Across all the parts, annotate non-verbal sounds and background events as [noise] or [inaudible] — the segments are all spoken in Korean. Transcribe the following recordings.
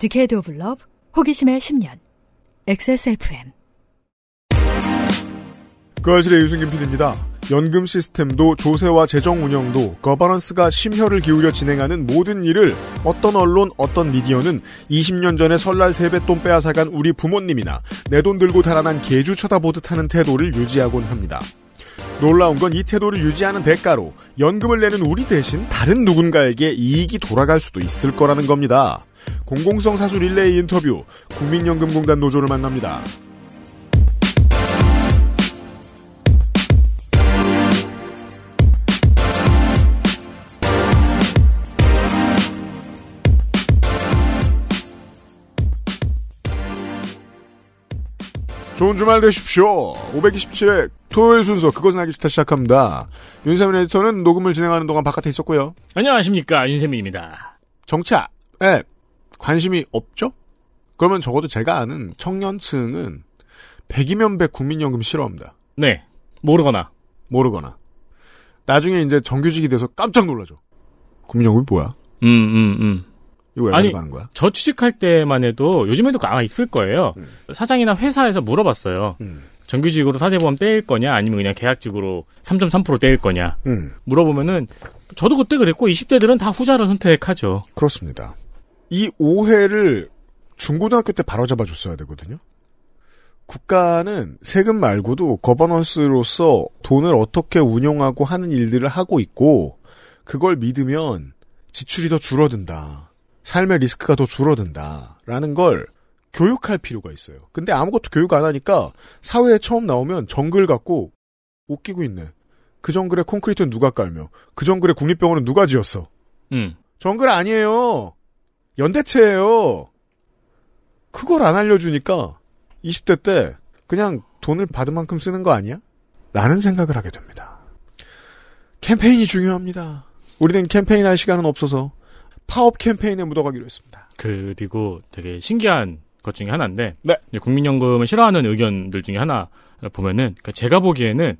디케이드 오브 러브 호기심의 10년 XSFM 그 아실의 유승균 PD입니다. 연금 시스템도 조세와 재정 운영도 거버넌스가 심혈을 기울여 진행하는 모든 일을 어떤 언론, 어떤 미디어는 20년 전에 설날 세뱃돈 빼앗아간 우리 부모님이나 내 돈 들고 달아난 개주 쳐다보듯 하는 태도를 유지하곤 합니다. 놀라운 건 이 태도를 유지하는 대가로 연금을 내는 우리 대신 다른 누군가에게 이익이 돌아갈 수도 있을 거라는 겁니다. 공공성 사수 릴레이 인터뷰 국민연금공단 노조를 만납니다. 좋은 주말 되십시오. 527회 토요일 순서 그것은 알기 싫다 시작합니다. 윤세민 에디터는 녹음을 진행하는 동안 바깥에 있었고요. 안녕하십니까 윤세민입니다. 정차 앱 관심이 없죠? 그러면 적어도 제가 아는 청년층은 100이면 100 국민연금 싫어합니다. 네. 모르거나. 모르거나. 나중에 이제 정규직이 돼서 깜짝 놀라죠. 국민연금이 뭐야? 음, 음, 음. 이거 왜 아니, 가는 거야? 저 취직할 때만 해도 요즘에도 그 아마 있을 거예요. 음. 사장이나 회사에서 물어봤어요. 음. 정규직으로 사대보험 떼일 거냐 아니면 그냥 계약직으로 3.3% 떼일 거냐 음. 물어보면은 저도 그때 그랬고 20대들은 다 후자를 선택하죠. 그렇습니다. 이 오해를 중고등학교 때 바로잡아 줬어야 되거든요. 국가는 세금 말고도 거버넌스로서 돈을 어떻게 운용하고 하는 일들을 하고 있고 그걸 믿으면 지출이 더 줄어든다. 삶의 리스크가 더 줄어든다. 라는 걸 교육할 필요가 있어요. 근데 아무것도 교육 안 하니까 사회에 처음 나오면 정글 갖고 웃기고 있네. 그 정글에 콘크리트는 누가 깔며 그 정글에 국립병원은 누가 지었어. 음. 정글 아니에요. 연대체예요. 그걸 안 알려주니까 20대 때 그냥 돈을 받은 만큼 쓰는 거 아니야? 라는 생각을 하게 됩니다. 캠페인이 중요합니다. 우리는 캠페인 할 시간은 없어서 파업 캠페인에 묻어가기로 했습니다. 그리고 되게 신기한 것 중에 하나인데 네. 국민연금을 싫어하는 의견들 중에 하나 보면은 그러니까 제가 보기에는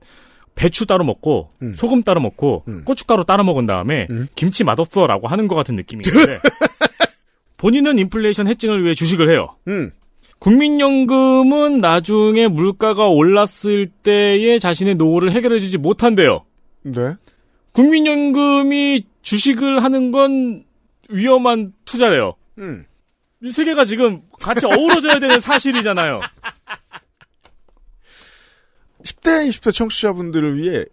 배추 따로 먹고 음. 소금 따로 먹고 음. 고춧가루 따로 먹은 다음에 음. 김치 맛없어라고 하는 것 같은 느낌이 있는데 [laughs] 본인은 인플레이션 해증을 위해 주식을 해요. 음. 국민연금은 나중에 물가가 올랐을 때에 자신의 노후를 해결해주지 못한대요. 네. 국민연금이 주식을 하는 건 위험한 투자래요. 음. 이세 개가 지금 같이 어우러져야 되는 [laughs] 사실이잖아요. 10대, 20대 청취자분들을 위해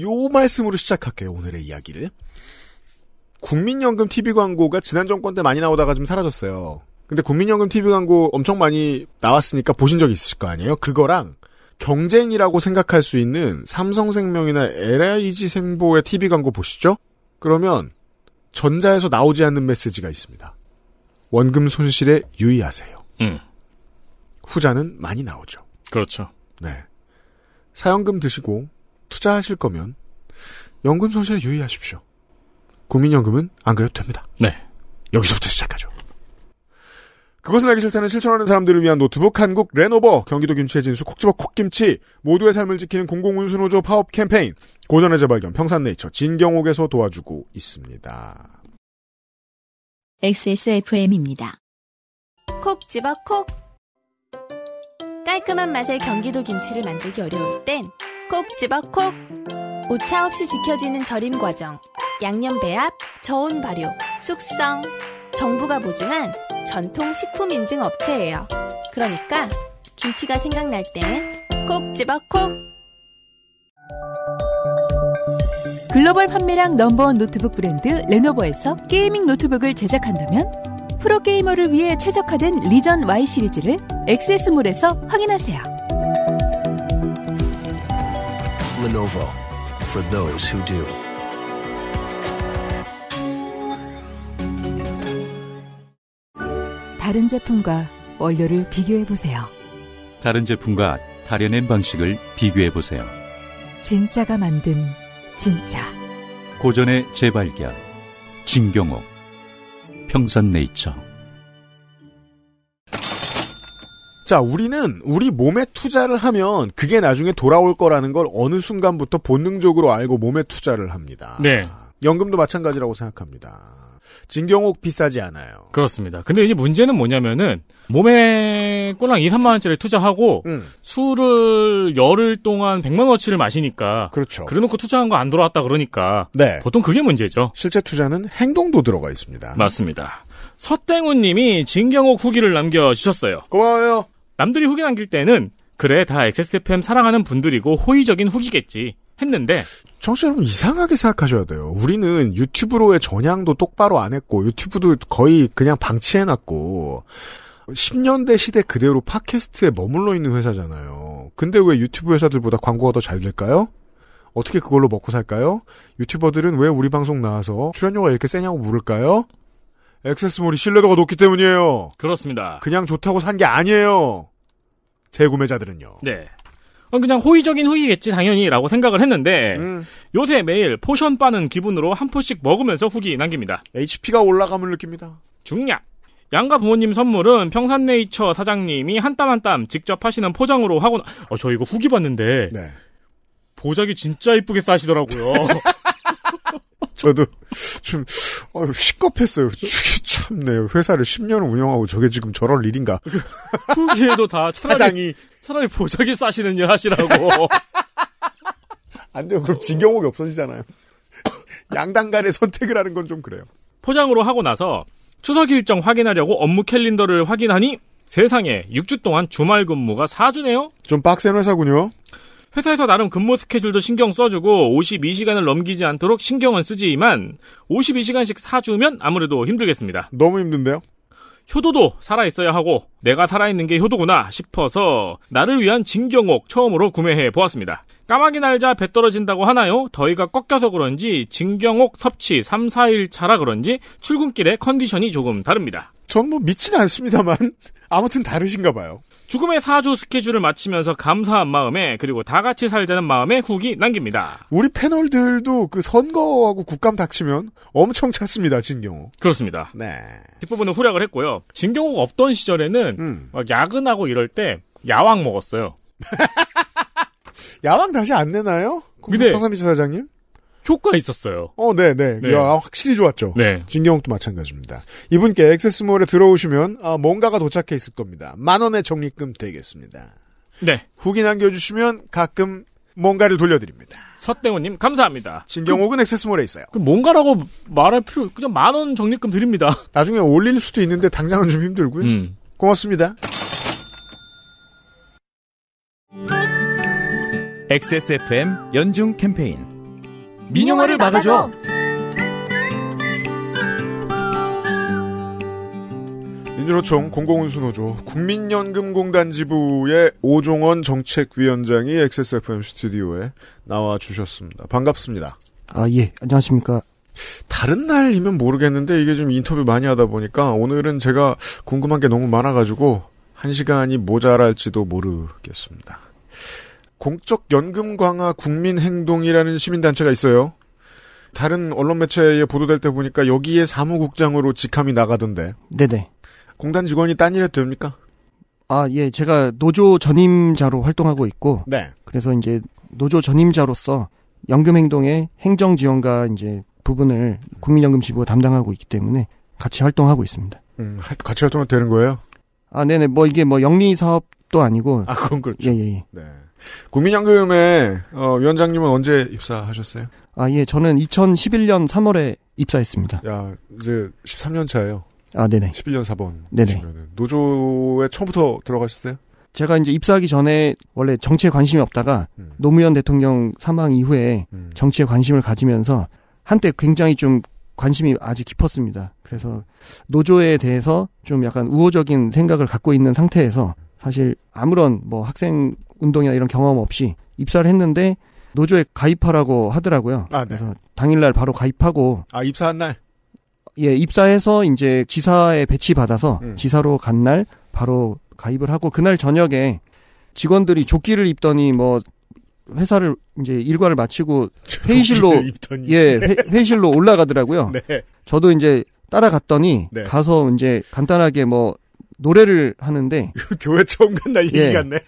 요 말씀으로 시작할게요, 오늘의 이야기를. 국민연금 TV 광고가 지난 정권 때 많이 나오다가 좀 사라졌어요. 근데 국민연금 TV 광고 엄청 많이 나왔으니까 보신 적 있으실 거 아니에요? 그거랑 경쟁이라고 생각할 수 있는 삼성생명이나 LIG 생보의 TV 광고 보시죠? 그러면 전자에서 나오지 않는 메시지가 있습니다. 원금 손실에 유의하세요. 음. 후자는 많이 나오죠. 그렇죠. 네. 사연금 드시고 투자하실 거면 연금 손실에 유의하십시오. 국민연금은 안 그래도 됩니다. 네. 여기서부터 시작하죠. 그것은 알기 싫다는 실천하는 사람들을 위한 노트북 한국 레노버 경기도 김치의 진수 콕집어 콕김치 모두의 삶을 지키는 공공운수노조 파업 캠페인 고전의 재발견 평산네이처 진경옥에서 도와주고 있습니다. XSFM입니다. 콕집어 콕 깔끔한 맛의 경기도 김치를 만들기 어려울 땐 콕집어 콕 오차 없이 지켜지는 절임 과정, 양념 배합, 저온 발효, 숙성. 정부가 보증한 전통 식품 인증 업체예요. 그러니까 김치가 생각날 땐콕 집어 콕! 글로벌 판매량 넘버원 노트북 브랜드 레노버에서 게이밍 노트북을 제작한다면 프로게이머를 위해 최적화된 리전 Y 시리즈를 액세스몰에서 확인하세요. l e n for those who do. 다른 제품과 원료를 비교해 보세요. 다른 제품과 다려낸 방식을 비교해 보세요. 진짜가 만든 진짜. 고전의 재발견. 진경옥. 평산네이처. 자, 우리는 우리 몸에 투자를 하면 그게 나중에 돌아올 거라는 걸 어느 순간부터 본능적으로 알고 몸에 투자를 합니다. 네. 연금도 마찬가지라고 생각합니다. 진경옥 비싸지 않아요. 그렇습니다. 근데 이제 문제는 뭐냐면은 몸에 꼴랑 2, 3만 원짜리 투자하고 음. 술을 열흘 동안 100만 원어치를 마시니까 그렇죠. 그래 놓고 투자한 거 안 돌아왔다 그러니까 네. 보통 그게 문제죠. 실제 투자는 행동도 들어가 있습니다. 맞습니다. 서땡우 님이 진경옥 후기를 남겨 주셨어요. 고마워요. 남들이 후기 남길 때는 그래 다 XSFM 사랑하는 분들이고 호의적인 후기겠지 했는데 정치 여러분 이상하게 생각하셔야 돼요. 우리는 유튜브로의 전향도 똑바로 안 했고 유튜브도 거의 그냥 방치해놨고 10년대 시대 그대로 팟캐스트에 머물러 있는 회사잖아요. 근데 왜 유튜브 회사들보다 광고가 더 잘 될까요? 어떻게 그걸로 먹고 살까요? 유튜버들은 왜 우리 방송 나와서 출연료가 이렇게 세냐고 물을까요? 액세스몰이 신뢰도가 높기 때문이에요. 그렇습니다. 그냥 좋다고 산 게 아니에요. 재구매자들은요. 네. 어, 그냥 호의적인 후기겠지 당연히라고 생각을 했는데 음. 요새 매일 포션 빠는 기분으로 한 포씩 먹으면서 후기 남깁니다. HP가 올라감을 느낍니다. 중략. 양가 부모님 선물은 평산네이처 사장님이 한땀 한땀 한땀 직접 하시는 포장으로 하고 어, 저 이거 후기 봤는데 네. 보자기 진짜 이쁘게 싸시더라고요. [laughs] 저도 좀 아유, 어, 시겁했어요. 그 참네요. 회사를 10년을 운영하고 저게 지금 저럴 일인가. 그 후기에도 다 [laughs] 차라리, 사장이 차라리 보자기 싸시는 일 하시라고. [laughs] 안 돼요. 그럼 진경옥이 없어지잖아요. [laughs] 양당 간의 선택을 하는 건 좀 그래요. 포장으로 하고 나서 추석 일정 확인하려고 업무 캘린더를 확인하니 세상에 6주 동안 주말 근무가 4주네요? 좀 빡센 회사군요. 회사에서 나름 근무 스케줄도 신경 써주고 52시간을 넘기지 않도록 신경은 쓰지만 52시간씩 사주면 아무래도 힘들겠습니다. 너무 힘든데요? 효도도 살아있어야 하고 내가 살아있는 게 효도구나 싶어서 나를 위한 진경옥 처음으로 구매해 보았습니다. 까마귀 날자 배 떨어진다고 하나요? 더위가 꺾여서 그런지 진경옥 섭취 3, 4일 차라 그런지 출근길에 컨디션이 조금 다릅니다. 전 뭐 믿진 않습니다만 [laughs] 아무튼 다르신가 봐요. 죽음의 사주 스케줄을 마치면서 감사한 마음에 그리고 다 같이 살자는 마음에 후기 남깁니다. 우리 패널들도 그 선거하고 국감 닥치면 엄청 찾습니다, 진경호. 그렇습니다. 네. 뒷부분은 후략을 했고요. 진경호가 없던 시절에는 음. 막 야근하고 이럴 때 야왕 먹었어요. [laughs] 야왕 다시 안 내나요? 근데 사장님? 효과 있었어요. 어, 네, 네. 네. 확실히 좋았죠. 네. 진경욱도 마찬가지입니다. 이분께 액세스몰에 들어오시면 아, 뭔가가 도착해 있을 겁니다. 만 원의 적립금 되겠습니다. 네. 후기 남겨주시면 가끔 뭔가를 돌려드립니다. 서땡호님 감사합니다. 진경옥은 액세스몰에 있어요. 그 뭔가라고 말할 필요 그냥 만 원 적립금 드립니다. [laughs] 나중에 올릴 수도 있는데 당장은 좀 힘들고요. 음. 고맙습니다. XSFM 연중 캠페인 민영화를 막아줘. 민주노총 공공운수노조 국민연금공단 지부의 오종원 정책위원장이 XSFM 스튜디오에 나와 주셨습니다. 반갑습니다. 아, 예. 안녕하십니까. 다른 날이면 모르겠는데 이게 좀 인터뷰 많이 하다 보니까 오늘은 제가 궁금한 게 너무 많아가지고 한 시간이 모자랄지도 모르겠습니다. 공적 연금 강화 국민 행동이라는 시민 단체가 있어요. 다른 언론 매체에 보도될 때 보니까 여기에 사무국장으로 직함이 나가던데. 네네. 공단 직원이 딴 일에 됩니까? 아, 예. 제가 노조 전임자로 활동하고 있고. 네. 그래서 이제 노조 전임자로서 연금행동의 행정지원과 이제 부분을 국민연금지부가 담당하고 있기 때문에 같이 활동하고 있습니다. 음, 같이 활동하면 되는 거예요? 아, 네네. 뭐 이게 뭐 영리 사업도 아니고. 아, 그건 그렇죠. 예, 예, 예. 네. 국민연금의 어, 위원장님은 언제 입사하셨어요? 아, 예. 저는 2011년 3월에 입사했습니다. 야, 이제 13년 차예요. 아, 네네. 11년 4번. 네네. 노조에 처음부터 들어가셨어요? 제가 이제 입사하기 전에 원래 정치에 관심이 없다가 음. 노무현 대통령 사망 이후에 음. 정치에 관심을 가지면서 한때 굉장히 좀 관심이 아주 깊었습니다. 그래서 노조에 대해서 좀 약간 우호적인 생각을 갖고 있는 상태에서 사실 아무런 뭐 학생 운동이나 이런 경험 없이 입사를 했는데 노조에 가입하라고 하더라고요. 아, 네. 그래서 당일날 바로 가입하고 아 입사한 날. 예, 입사해서 이제 지사에 배치 받아서 음. 지사로 간 날 바로 가입을 하고 그날 저녁에 직원들이 조끼를 입더니 뭐 회사를 이제 일과를 마치고 [laughs] 회의실로 예 회, 의 실로 올라가더라고요. [laughs] 네. 저도 이제 따라갔더니 네. 가서 이제 간단하게 뭐 노래를 하는데 [laughs] 교회 처음 간날 얘기 예. 같네.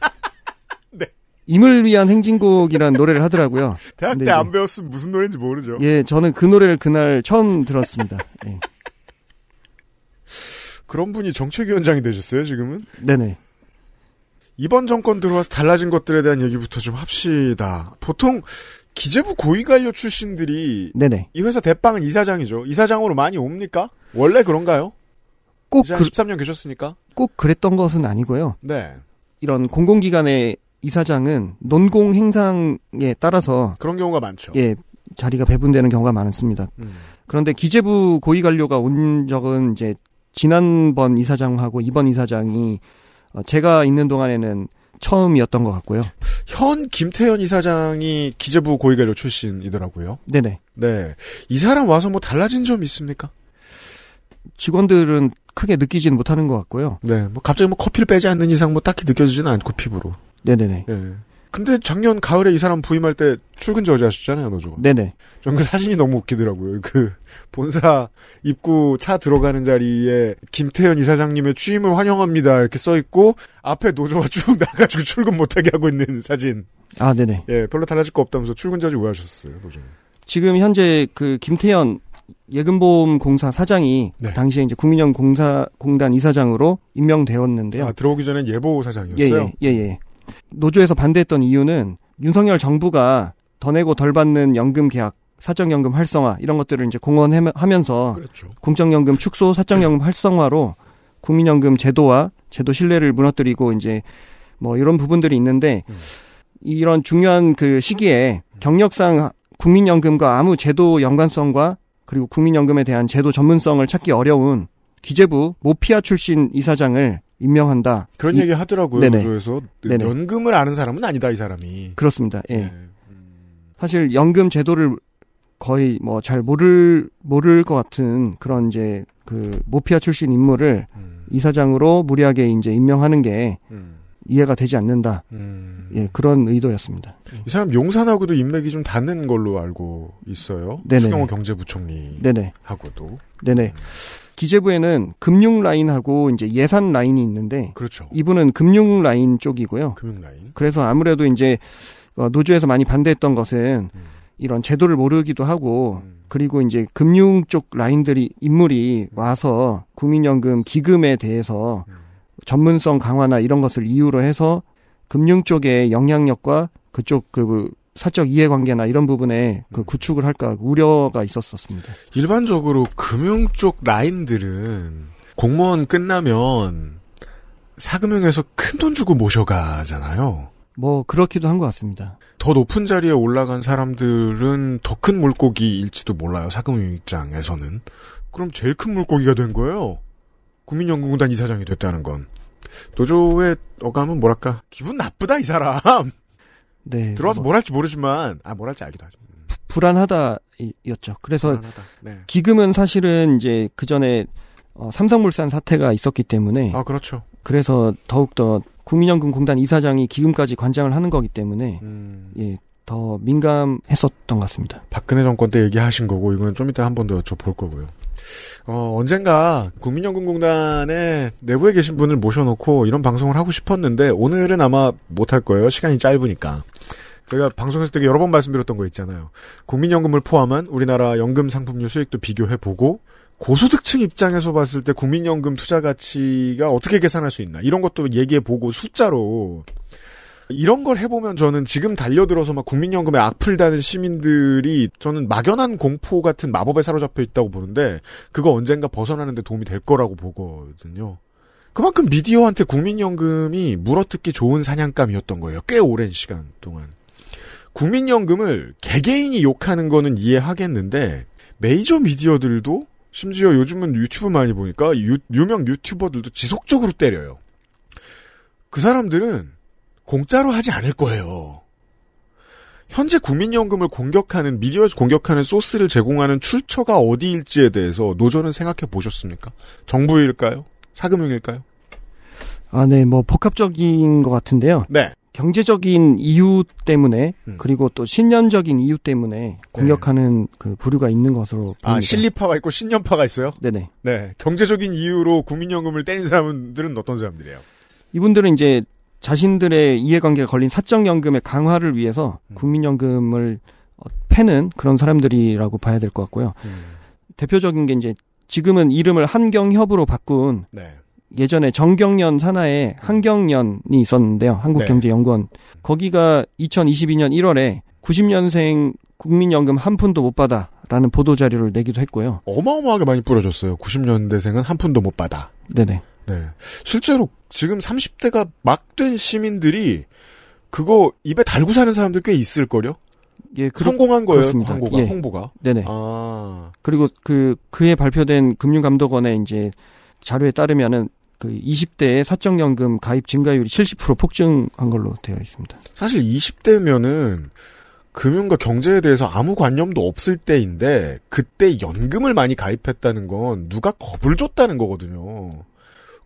임을 위한 행진곡이라는 노래를 하더라고요. [laughs] 대학 때 안 배웠으면 무슨 노래인지 모르죠. 예, 저는 그 노래를 그날 처음 들었습니다. 예. 그런 분이 정책위원장이 되셨어요, 지금은? 네네. 이번 정권 들어와서 달라진 것들에 대한 얘기부터 좀 합시다. 보통 기재부 고위관료 출신들이 네네. 이 회사 대빵은 이사장이죠. 이사장으로 많이 옵니까? 원래 그런가요? 꼭 그, 13년 계셨으니까. 꼭 그랬던 것은 아니고요. 네. 이런 공공기관의 이사장은 논공 행상에 따라서 그런 경우가 많죠. 예, 자리가 배분되는 경우가 많습니다. 음. 그런데 기재부 고위 관료가 온 적은 이제 지난번 이사장하고 이번 이사장이 어, 제가 있는 동안에는 처음이었던 것 같고요. 현 김태현 이사장이 기재부 고위관료 출신이더라고요. 네네. 네. 이 사람 와서 뭐 달라진 점 있습니까? 직원들은 크게 느끼지는 못하는 것 같고요. 네. 뭐 갑자기 뭐 커피를 빼지 않는 이상 뭐 딱히 느껴지지는 않고 피부로. 네네네. 예. 근데 작년 가을에 이 사람 부임할 때 출근 저지하셨잖아요, 노조가. 네네. 전그 사진이 너무 웃기더라고요. 그 본사 입구 차 들어가는 자리에 김태현 이사장님의 취임을 환영합니다 이렇게 써 있고 앞에 노조가 쭉 [laughs] 나가지고 출근 못하게 하고 있는 사진. 아, 네네. 예, 별로 달라질 거 없다면서 출근 저지 왜 하셨어요, 노조는? 지금 현재 그 김태현 예금보험 공사 사장이 네. 당시에 이제 국민연금 공사 공단 이사장으로 임명되었는데요. 아, 들어오기 전엔 예보 사장이었어요. 예, 예. 예, 예. 노조에서 반대했던 이유는 윤석열 정부가 더 내고 덜 받는 연금 계약 사적연금 활성화 이런 것들을 이제 공헌하면서 그렇죠. 공적연금 축소 사적연금 활성화로 국민연금 제도와 제도 신뢰를 무너뜨리고 이제 뭐 이런 부분들이 있는데 음. 이런 중요한 그 시기에 경력상 국민연금과 아무 제도 연관성과 그리고 국민연금에 대한 제도 전문성을 찾기 어려운 기재부 모피아 출신 이사장을 임명한다. 그런 이, 얘기 하더라고요. 네네. 구조에서 네네. 연금을 아는 사람은 아니다 이 사람이. 그렇습니다. 예. 네. 사실 연금 제도를 거의 뭐 잘 모를 모를 것 같은 그런 이제 그 모피아 출신 인물을 음. 이사장으로 무리하게 이제 임명하는 게 음. 이해가 되지 않는다. 음. 예, 그런 의도였습니다. 이 사람 용산하고도 인맥이 좀 닿는 걸로 알고 있어요. 네네. 추경호 경제부총리 하고도. 네네. 음. 기재부에는 금융 라인하고 이제 예산 라인이 있는데 그렇죠. 이분은 금융 라인 쪽이고요. 금융 라인. 그래서 아무래도 이제 어, 노조에서 많이 반대했던 것은 음. 이런 제도를 모르기도 하고 음. 그리고 이제 금융 쪽 라인들이 인물이 음. 와서 국민연금 기금에 대해서 음. 전문성 강화나 이런 것을 이유로 해서 금융 쪽의 영향력과 그쪽 그 사적 이해관계나 이런 부분에 그 구축을 할까 우려가 있었었습니다. 일반적으로 금융 쪽 라인들은 공무원 끝나면 사금융에서 큰 돈 주고 모셔가잖아요. 뭐 그렇기도 한 것 같습니다. 더 높은 자리에 올라간 사람들은 더 큰 물고기일지도 몰라요. 사금융 입장에서는 그럼 제일 큰 물고기가 된 거예요. 국민연금공단 이사장이 됐다는 건 노조의 어감은 뭐랄까 기분 나쁘다 이 사람. 네, 들어와서 뭐, 뭘 할지 모르지만 아 뭘 할지 알기도 하죠. 음. 불안하다였죠. 그래서 불안하다. 네. 기금은 사실은 이제 그 전에 어, 삼성물산 사태가 있었기 때문에 아 그렇죠. 그래서 더욱더 국민연금공단 이사장이 기금까지 관장을 하는 거기 때문에 음. 예. 더 민감했었던 것 같습니다. 박근혜 정권 때 얘기하신 거고 이건 좀 이따 한 번 더 여쭤볼 거고요. 어, 언젠가 국민연금공단에 내부에 계신 분을 모셔놓고 이런 방송을 하고 싶었는데 오늘은 아마 못할 거예요. 시간이 짧으니까. 제가 방송에서 되게 여러 번 말씀드렸던 거 있잖아요. 국민연금을 포함한 우리나라 연금 상품료 수익도 비교해보고 고소득층 입장에서 봤을 때 국민연금 투자 가치가 어떻게 계산할 수 있나 이런 것도 얘기해보고 숫자로 이런 걸 해보면 저는 지금 달려들어서 막 국민연금에 악플 다는 시민들이 저는 막연한 공포 같은 마법에 사로잡혀 있다고 보는데 그거 언젠가 벗어나는데 도움이 될 거라고 보거든요. 그만큼 미디어한테 국민연금이 물어뜯기 좋은 사냥감이었던 거예요. 꽤 오랜 시간 동안. 국민연금을 개개인이 욕하는 거는 이해하겠는데 메이저 미디어들도 심지어 요즘은 유튜브 많이 보니까 유, 유명 유튜버들도 지속적으로 때려요. 그 사람들은 공짜로 하지 않을 거예요. 현재 국민연금을 공격하는 미디어에서 공격하는 소스를 제공하는 출처가 어디일지에 대해서 노조는 생각해 보셨습니까? 정부일까요? 사금융일까요? 아, 네, 뭐 복합적인 것 같은데요. 네. 경제적인 이유 때문에 음. 그리고 또 신념적인 이유 때문에 네. 공격하는 네. 그 부류가 있는 것으로 아, 보입니다. 아, 신리파가 있고 신념파가 있어요? 네네. 네, 경제적인 이유로 국민연금을 때린 사람들은 어떤 사람들이에요? 이분들은 이제 자신들의 이해관계가 걸린 사적연금의 강화를 위해서 음. 국민연금을 어, 패는 그런 사람들이라고 봐야 될 것 같고요. 음. 대표적인 게 이제 지금은 이름을 한경협으로 바꾼 네. 예전에 정경련 산하에 음. 한경연이 있었는데요. 한국경제연구원. 네. 거기가 2022년 1월에 90년생 국민연금 한 푼도 못 받아 라는 보도자료를 내기도 했고요. 어마어마하게 많이 뿌려졌어요. 90년대생은 한 푼도 못 받아. 네네. 네. 실제로 지금 30대가 막 된 시민들이 그거 입에 달고 사는 사람들 꽤 있을 거요 예, 그렇, 성공한 거예요. 그렇습니다. 광고가 예. 홍보가. 네네. 아. 그리고 그그에 발표된 금융감독원의 이제 자료에 따르면은 그 20대의 사적연금 가입 증가율이 70% 폭증한 걸로 되어 있습니다. 사실 20대면은 금융과 경제에 대해서 아무 관념도 없을 때인데 그때 연금을 많이 가입했다는 건 누가 겁을 줬다는 거거든요.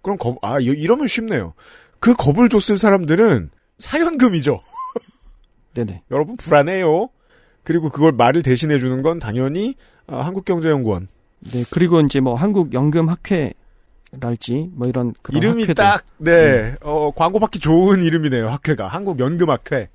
그럼 겁, 아, 이러면 쉽네요. 그 겁을 줬을 사람들은 사연금이죠. [laughs] 네네. 여러분 불안해요. 그리고 그걸 말을 대신해 주는 건 당연히 아, 한국경제연구원. 네, 그리고 이제 뭐 한국연금학회랄지 뭐 이런 이름이 학회들. 딱 네, 음. 어, 광고 받기 좋은 이름이네요. 학회가 한국연금학회.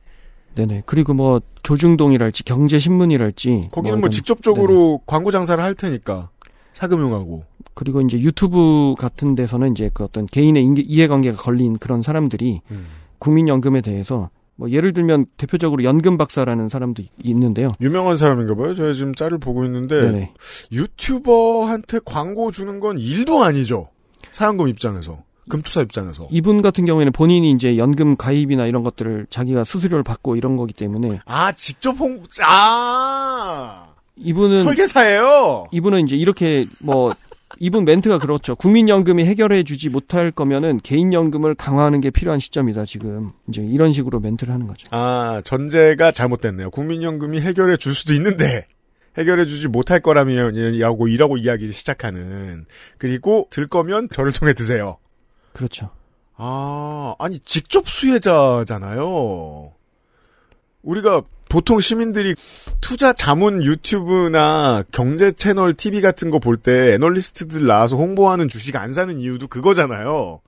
네네. 그리고 뭐 조중동이랄지 경제신문이랄지 거기는 뭐, 뭐 직접적으로 네네. 광고 장사를 할 테니까 사금융하고. 그리고 이제 유튜브 같은 데서는 이제 그 어떤 개인의 인계, 이해관계가 걸린 그런 사람들이 음. 국민연금에 대해서 뭐 예를 들면 대표적으로 연금 박사라는 사람도 있는데요. 유명한 사람인가 봐요. 저희 지금 짤을 보고 있는데 네네. 유튜버한테 광고 주는 건 일도 아니죠. 사연금 입장에서. 금투사 입장에서 이분 같은 경우에는 본인이 이제 연금 가입이나 이런 것들을 자기가 수수료를 받고 이런 거기 때문에 아 직접 홍아 이분은 설계사예요. 이분은 이제 이렇게 뭐 이분 멘트가 그렇죠. 국민연금이 해결해 주지 못할 거면은 개인연금을 강화하는 게 필요한 시점이다, 지금. 이제 이런 식으로 멘트를 하는 거죠. 아, 전제가 잘못됐네요. 국민연금이 해결해 줄 수도 있는데, 해결해 주지 못할 거라면, 하고 이라고 이야기를 시작하는. 그리고 들 거면 저를 통해 드세요. 그렇죠. 아, 아니, 직접 수혜자잖아요. 우리가 보통 시민들이 투자 자문 유튜브나 경제 채널 TV 같은 거 볼 때 애널리스트들 나와서 홍보하는 주식 안 사는 이유도 그거잖아요.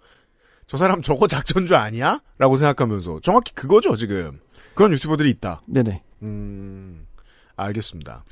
저 사람 저거 작전주 아니야? 라고 생각하면서 정확히 그거죠 지금. 그런 유튜버들이 있다. 네네. 음, 알겠습니다.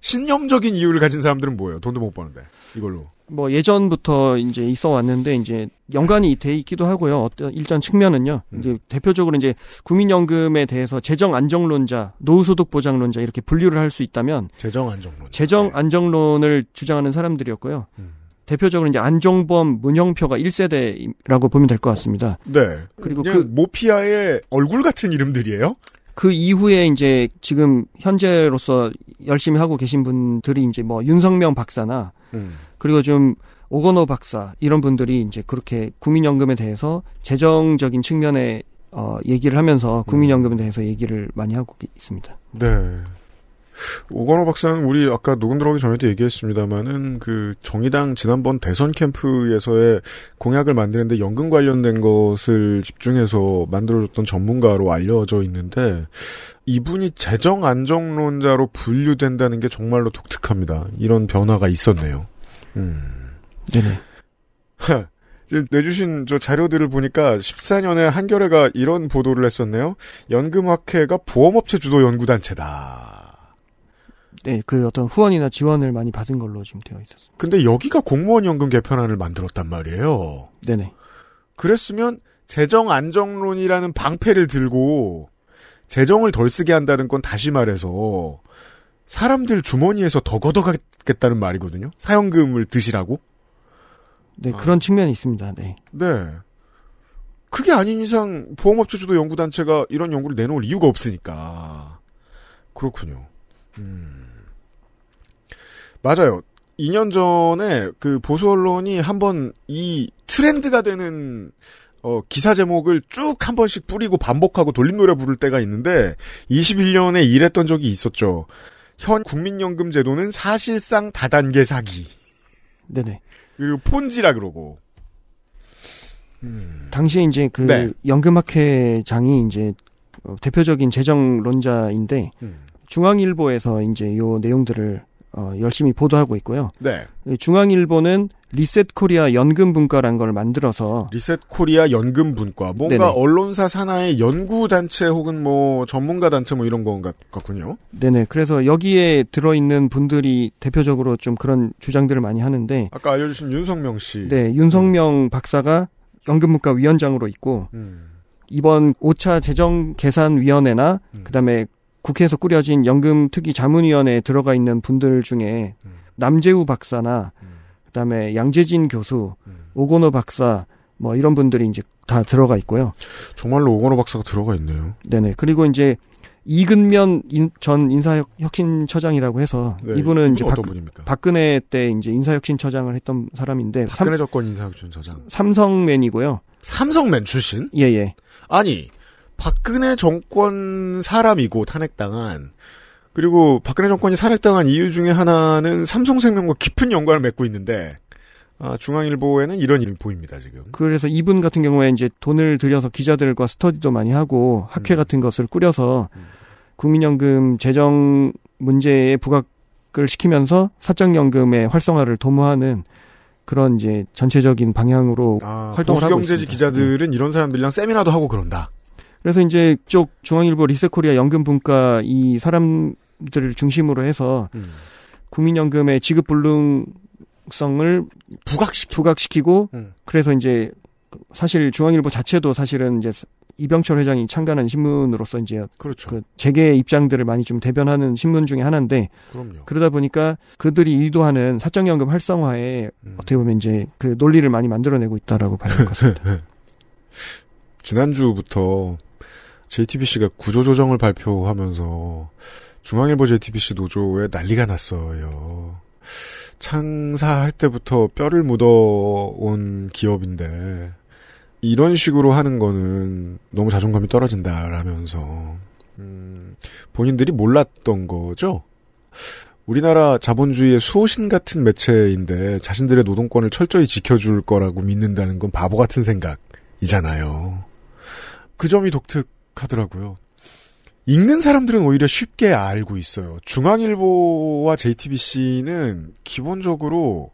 신념적인 이유를 가진 사람들은 뭐예요? 돈도 못 버는데 이걸로. 뭐 예전부터 이제 있어 왔는데 이제 연관이 돼 있기도 하고요. 어떤 일정 측면은요. 음. 이제 대표적으로 이제 국민연금에 대해서 재정 안정론자, 노후소득 보장론자 이렇게 분류를 할 수 있다면 재정 안정론 재정 네. 안정론을 네. 주장하는 사람들이었고요. 음. 대표적으로 이제 안정범, 문형표가 1세대라고 보면 될 것 같습니다. 네. 그리고 그 모피아의 얼굴 같은 이름들이에요. 그 이후에 이제 지금 현재로서 열심히 하고 계신 분들이 이제 뭐윤석명 박사나 음. 그리고 좀 오건호 박사 이런 분들이 이제 그렇게 국민연금에 대해서 재정적인 측면에 어, 얘기를 하면서 음. 국민연금에 대해서 얘기를 많이 하고 있습니다. 네. 오건호 박사는 우리 아까 녹음 들어오기 전에도 얘기했습니다만은 그 정의당 지난번 대선 캠프에서의 공약을 만드는데 연금 관련된 것을 집중해서 만들어줬던 전문가로 알려져 있는데 이분이 재정 안정론자로 분류된다는 게 정말로 독특합니다. 이런 변화가 있었네요. 음. 네네. [laughs] 지금 내주신 저 자료들을 보니까 14년에 한겨레가 이런 보도를 했었네요. 연금학회가 보험업체 주도 연구단체다. 네, 그 어떤 후원이나 지원을 많이 받은 걸로 지금 되어 있었어요. 근데 여기가 공무원 연금 개편안을 만들었단 말이에요. 네네. 그랬으면 재정 안정론이라는 방패를 들고 재정을 덜 쓰게 한다는 건 다시 말해서 사람들 주머니에서 더 걷어가겠다는 말이거든요. 사연금을 드시라고. 네, 아. 그런 측면이 있습니다. 네. 네. 그게 아닌 이상 보험업체주도 연구단체가 이런 연구를 내놓을 이유가 없으니까. 그렇군요. 음. 맞아요. 2년 전에 그 보수 언론이 한번 이 트렌드가 되는 어, 기사 제목을 쭉 한 번씩 뿌리고 반복하고 돌림 노래 부를 때가 있는데 21년에 일했던 적이 있었죠. 현 국민연금 제도는 사실상 다단계 사기. 네네. 그리고 폰지라 그러고. 음. 당시에 이제 그 네. 연금학회장이 이제 어, 대표적인 재정론자인데 음. 중앙일보에서 이제 요 내용들을 어, 열심히 보도하고 있고요. 네. 중앙일보는 리셋 코리아 연금 분과라는 걸 만들어서 리셋 코리아 연금 분과 뭔가 네네. 언론사 산하의 연구 단체 혹은 뭐 전문가 단체 뭐 이런 건 같군요. 네네. 그래서 여기에 들어 있는 분들이 대표적으로 좀 그런 주장들을 많이 하는데 아까 알려주신 윤성명 씨. 네, 윤성명 음. 박사가 연금 분과 위원장으로 있고 음. 이번 5차 재정 계산 위원회나 음. 그다음에 국회에서 꾸려진 연금특위 자문위원회에 들어가 있는 분들 중에 음. 남재우 박사나 음. 그다음에 양재진 교수, 음. 오건호 박사 뭐 이런 분들이 이제 다 들어가 있고요. 정말로 오건호 박사가 들어가 있네요. 네네. 그리고 이제 이근면 인, 전 인사혁신처장이라고 해서 네, 이분은 이제 박, 박근혜 때 이제 인사혁신처장을 했던 사람인데 박근혜 삼, 정권 인사혁신처장 삼성맨이고요. 삼성맨 출신? 예예. 예. 아니 박근혜 정권 사람이고 탄핵당한 그리고 박근혜 정권이 탄핵당한 이유 중에 하나는 삼성생명과 깊은 연관을 맺고 있는데 아, 중앙일보에는 이런 일이 보입니다 지금. 그래서 이분 같은 경우에 이제 돈을 들여서 기자들과 스터디도 많이 하고 학회 음. 같은 것을 꾸려서 음. 국민연금 재정 문제에 부각을 시키면서 사적연금의 활성화를 도모하는 그런 이제 전체적인 방향으로 아, 활동을 하고 있습니다. 경제지 기자들은 네. 이런 사람들이 세미나도 하고 그런다. 그래서 이제 쪽 중앙일보 리세코리아 연금분과 이 사람들을 중심으로 해서 음. 국민연금의 지급 불능성을 부각시키 부각시키고 음. 그래서 이제 사실 중앙일보 자체도 사실은 이제 이병철 회장이 참가한 신문으로서 이제 그렇죠. 그 재계의 입장들을 많이 좀 대변하는 신문 중에 하나인데 그럼요. 그러다 보니까 그들이 의도하는 사적연금 활성화에 음. 어떻게 보면 이제 그 논리를 많이 만들어내고 있다라고 봐야 될 것 같습니다. [laughs] 지난주부터 JTBC가 구조조정을 발표하면서 중앙일보 JTBC 노조에 난리가 났어요. 창사할 때부터 뼈를 묻어온 기업인데 이런 식으로 하는 거는 너무 자존감이 떨어진다라면서 음, 본인들이 몰랐던 거죠. 우리나라 자본주의의 수호신 같은 매체인데 자신들의 노동권을 철저히 지켜줄 거라고 믿는다는 건 바보 같은 생각이잖아요. 그 점이 독특. 하더라고요. 읽는 사람들은 오히려 쉽게 알고 있어요. 중앙일보와 JTBC는 기본적으로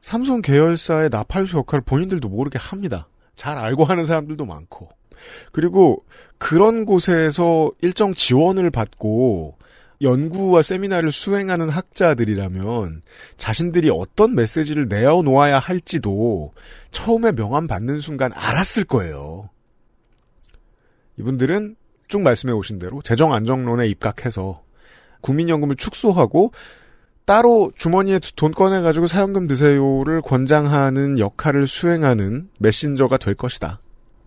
삼성 계열사의 나팔수 역할을 본인들도 모르게 합니다. 잘 알고 하는 사람들도 많고. 그리고 그런 곳에서 일정 지원을 받고 연구와 세미나를 수행하는 학자들이라면 자신들이 어떤 메시지를 내어놓아야 할지도 처음에 명함 받는 순간 알았을 거예요. 이분들은 쭉 말씀해 오신 대로 재정 안정론에 입각해서 국민연금을 축소하고 따로 주머니에 돈 꺼내가지고 사연금 드세요를 권장하는 역할을 수행하는 메신저가 될 것이다.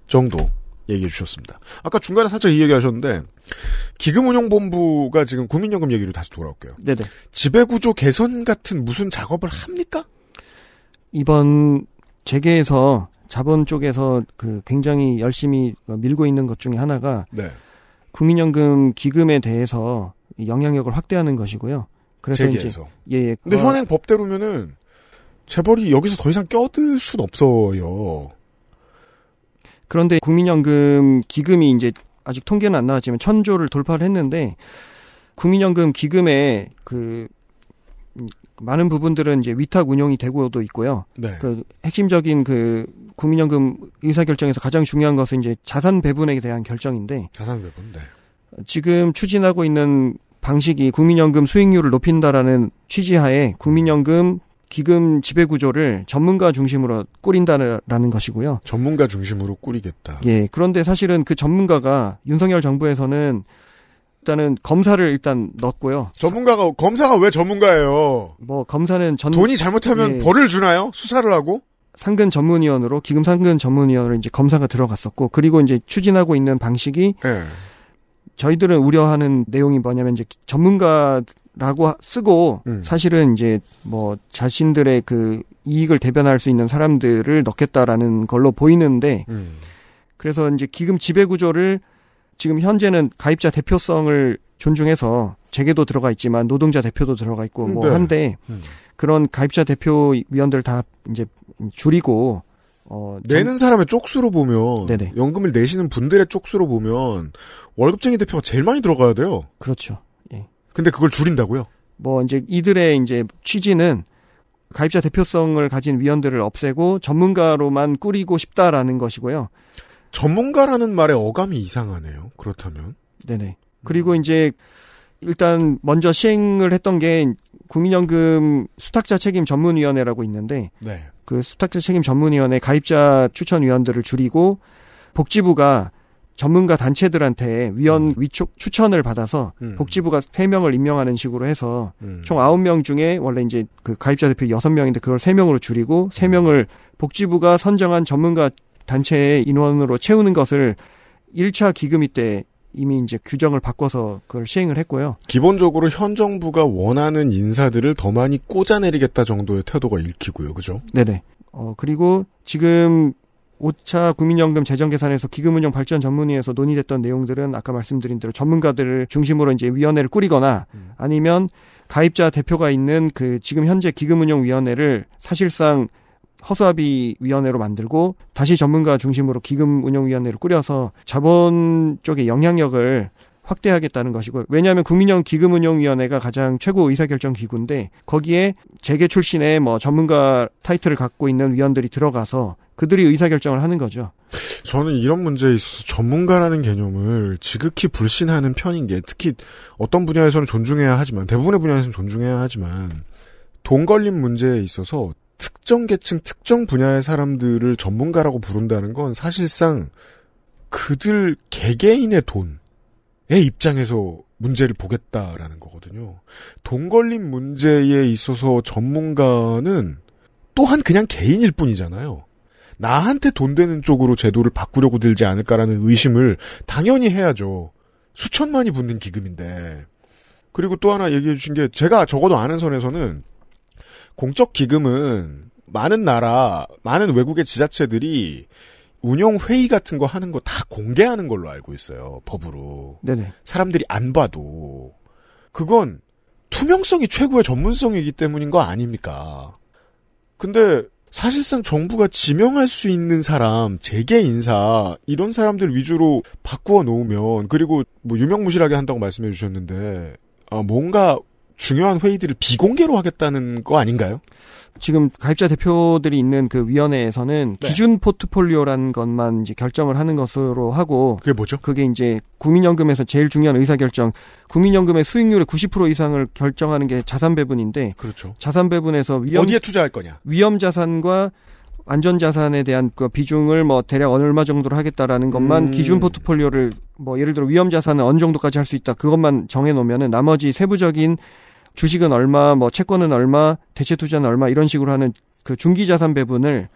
정도 얘기해 주셨습니다. 아까 중간에 살짝 이 얘기 하셨는데, 기금운용본부가 지금 국민연금 얘기로 다시 돌아올게요. 네네. 지배구조 개선 같은 무슨 작업을 합니까? 이번 재계에서 자본 쪽에서 그 굉장히 열심히 밀고 있는 것 중에 하나가 네. 국민연금 기금에 대해서 영향력을 확대하는 것이고요. 그래서 재계에서. 이제 예, 예. 근데 어, 현행 법대로면은 재벌이 여기서 더 이상 껴들 순 없어요. 그런데 국민연금 기금이 이제 아직 통계는 안 나왔지만 천조를 돌파를 했는데 국민연금 기금에그 많은 부분들은 이제 위탁 운용이 되고도 있고요. 네. 그 핵심적인 그 국민연금 의사결정에서 가장 중요한 것은 이제 자산 배분에 대한 결정인데. 자산 배분, 네. 지금 추진하고 있는 방식이 국민연금 수익률을 높인다라는 취지하에 국민연금 기금 지배 구조를 전문가 중심으로 꾸린다라는 것이고요. 전문가 중심으로 꾸리겠다. 예. 그런데 사실은 그 전문가가 윤석열 정부에서는 일단은 검사를 일단 넣었고요. 전문가가 검사가 왜 전문가예요? 뭐 검사는 전 돈이 잘못하면 예. 벌을 주나요? 수사를 하고? 상근 전문위원으로 기금 상근 전문위원으로 이제 검사가 들어갔었고 그리고 이제 추진하고 있는 방식이 네. 저희들은 우려하는 내용이 뭐냐면 이제 전문가라고 쓰고 음. 사실은 이제 뭐 자신들의 그 이익을 대변할 수 있는 사람들을 넣겠다라는 걸로 보이는데 음. 그래서 이제 기금 지배 구조를 지금 현재는 가입자 대표성을 존중해서 재계도 들어가 있지만 노동자 대표도 들어가 있고 뭐 네. 한데 음. 그런 가입자 대표 위원들 다 이제 줄이고 어, 내는 사람의 쪽수로 보면 네네. 연금을 내시는 분들의 쪽수로 보면 월급쟁이 대표가 제일 많이 들어가야 돼요. 그렇죠. 예. 근데 그걸 줄인다고요? 뭐 이제 이들의 이제 취지는 가입자 대표성을 가진 위원들을 없애고 전문가로만 꾸리고 싶다라는 것이고요. 전문가라는 말에 어감이 이상하네요. 그렇다면. 네네. 그리고 이제 일단 먼저 시행을 했던 게 국민연금 수탁자 책임 전문위원회라고 있는데 네. 그 수탁자 책임 전문위원회 가입자 추천 위원들을 줄이고 복지부가 전문가 단체들한테 위원 음. 위촉 추천을 받아서 음. 복지부가 3명을 임명하는 식으로 해서 음. 총 아홉 명 중에 원래 이제 그 가입자 대표 여섯 명인데 그걸 3명으로 줄이고 3명을 음. 복지부가 선정한 전문가 단체의 인원으로 채우는 것을 1차 기금이 때 이미 이제 규정을 바꿔서 그걸 시행을 했고요. 기본적으로 현 정부가 원하는 인사들을 더 많이 꽂아내리겠다 정도의 태도가 읽히고요. 그죠? 네네. 어, 그리고 지금 5차 국민연금 재정 계산에서 기금운용 발전 전문위에서 논의됐던 내용들은 아까 말씀드린 대로 전문가들을 중심으로 이제 위원회를 꾸리거나 음. 아니면 가입자 대표가 있는 그 지금 현재 기금운용위원회를 사실상 허수아비 위원회로 만들고 다시 전문가 중심으로 기금 운영 위원회를 꾸려서 자본 쪽의 영향력을 확대하겠다는 것이고 왜냐하면 국민형 기금운용위원회가 가장 최고 의사결정 기구인데 거기에 재계 출신의 뭐 전문가 타이틀을 갖고 있는 위원들이 들어가서 그들이 의사결정을 하는 거죠. 저는 이런 문제에 있어서 전문가라는 개념을 지극히 불신하는 편인 게 특히 어떤 분야에서는 존중해야 하지만 대부분의 분야에서는 존중해야 하지만 돈 걸림 문제에 있어서 특정 계층, 특정 분야의 사람들을 전문가라고 부른다는 건 사실상 그들 개개인의 돈의 입장에서 문제를 보겠다라는 거거든요. 돈걸린 문제에 있어서 전문가는 또한 그냥 개인일 뿐이잖아요. 나한테 돈 되는 쪽으로 제도를 바꾸려고 들지 않을까라는 의심을 당연히 해야죠. 수천만이 붙는 기금인데. 그리고 또 하나 얘기해 주신 게 제가 적어도 아는 선에서는 공적 기금은 많은 나라, 많은 외국의 지자체들이 운영 회의 같은 거 하는 거 다 공개하는 걸로 알고 있어요. 법으로. 네네. 사람들이 안 봐도 그건 투명성이 최고의 전문성이기 때문인 거 아닙니까? 근데 사실상 정부가 지명할 수 있는 사람, 재계 인사 이런 사람들 위주로 바꾸어 놓으면 그리고 뭐 유명무실하게 한다고 말씀해 주셨는데 아, 뭔가 중요한 회의들을 비공개로 하겠다는 거 아닌가요? 지금 가입자 대표들이 있는 그 위원회에서는 네. 기준 포트폴리오라는 것만 이제 결정을 하는 것으로 하고 그게 뭐죠? 그게 이제 국민연금에서 제일 중요한 의사결정 국민연금의 수익률의 90% 이상을 결정하는 게 자산 배분인데 그렇죠. 자산 배분에서 위험 어디에 투자할 거냐? 위험 자산과 안전자산에 대한 그 비중을 뭐 대략 얼마 정도로 하겠다라는 것만 음. 기준 포트폴리오를 뭐 예를 들어 위험자산은 어느 정도까지 할 수 있다 그것만 정해놓으면은 나머지 세부적인 주식은 얼마, 뭐 채권은 얼마, 대체 투자는 얼마 이런 식으로 하는 그 중기 자산 배분을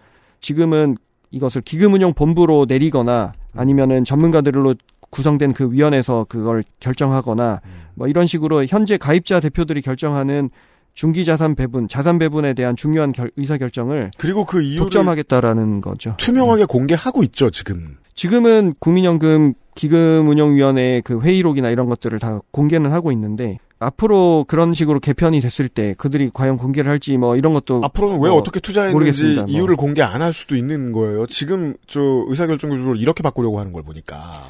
지금은 이것을 기금운용 본부로 내리거나 아니면은 전문가들로 구성된 그 위원회에서 그걸 결정하거나 음. 뭐 이런 식으로 현재 가입자 대표들이 결정하는 중기자산 배분, 자산 배분에 대한 중요한 결, 의사결정을 그리고 그 이유를 독점하겠다라는 거죠. 투명하게 공개하고 있죠, 지금. 지금은 국민연금 기금운용위원회 그 회의록이나 이런 것들을 다 공개는 하고 있는데 앞으로 그런 식으로 개편이 됐을 때 그들이 과연 공개를 할지 뭐 이런 것도 앞으로는 왜 뭐 어, 떻게 투자했는지 모 뭐. 이유를 공개 안 할 수도 있는 거예요. 지금 저 의사결정 구조를 이렇게 바꾸려고 하는 걸 보니까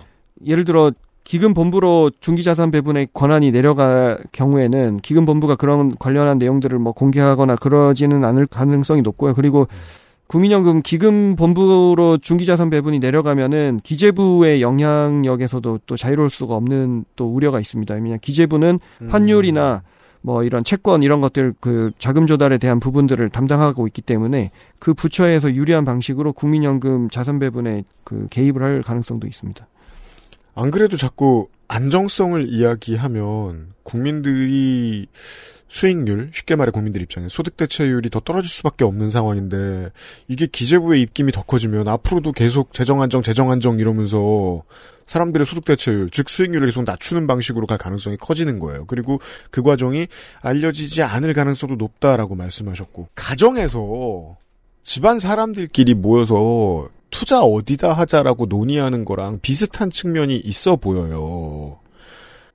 예를 들어 기금본부로 중기자산 배분의 권한이 내려갈 경우에는 기금본부가 그런 관련한 내용들을 뭐 공개하거나 그러지는 않을 가능성이 높고요. 그리고 국민연금 기금본부로 중기자산 배분이 내려가면은 기재부의 영향력에서도 또 자유로울 수가 없는 또 우려가 있습니다. 왜냐면 기재부는 음. 환율이나 뭐 이런 채권 이런 것들 그 자금 조달에 대한 부분들을 담당하고 있기 때문에 그 부처에서 유리한 방식으로 국민연금 자산 배분에 그 개입을 할 가능성도 있습니다. 안 그래도 자꾸 안정성을 이야기하면 국민들이 수익률, 쉽게 말해 국민들 입장에 소득 대체율이 더 떨어질 수밖에 없는 상황인데 이게 기재부의 입김이 더 커지면 앞으로도 계속 재정 안정, 재정 안정 이러면서 사람들의 소득 대체율, 즉 수익률을 계속 낮추는 방식으로 갈 가능성이 커지는 거예요. 그리고 그 과정이 알려지지 않을 가능성도 높다라고 말씀하셨고 가정에서 집안 사람들끼리 모여서 투자 어디다 하자라고 논의하는 거랑 비슷한 측면이 있어 보여요.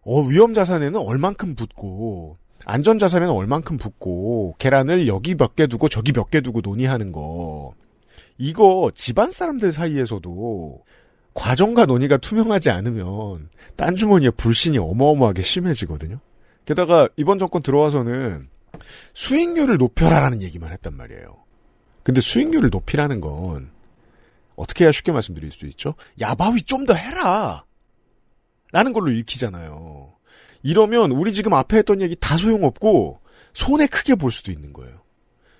어, 위험 자산에는 얼만큼 붙고 안전 자산에는 얼만큼 붙고 계란을 여기 몇 개 두고 저기 몇 개 두고 논의하는 거. 이거 집안 사람들 사이에서도 과정과 논의가 투명하지 않으면 딴 주머니에 불신이 어마어마하게 심해지거든요. 게다가 이번 정권 들어와서는 수익률을 높여라라는 얘기만 했단 말이에요. 근데 수익률을 높이라는 건 어떻게 해야 쉽게 말씀드릴 수 있죠? 야바위 좀 더 해라. 라는 걸로 읽히잖아요. 이러면 우리 지금 앞에 했던 얘기 다 소용없고 손해 크게 볼 수도 있는 거예요.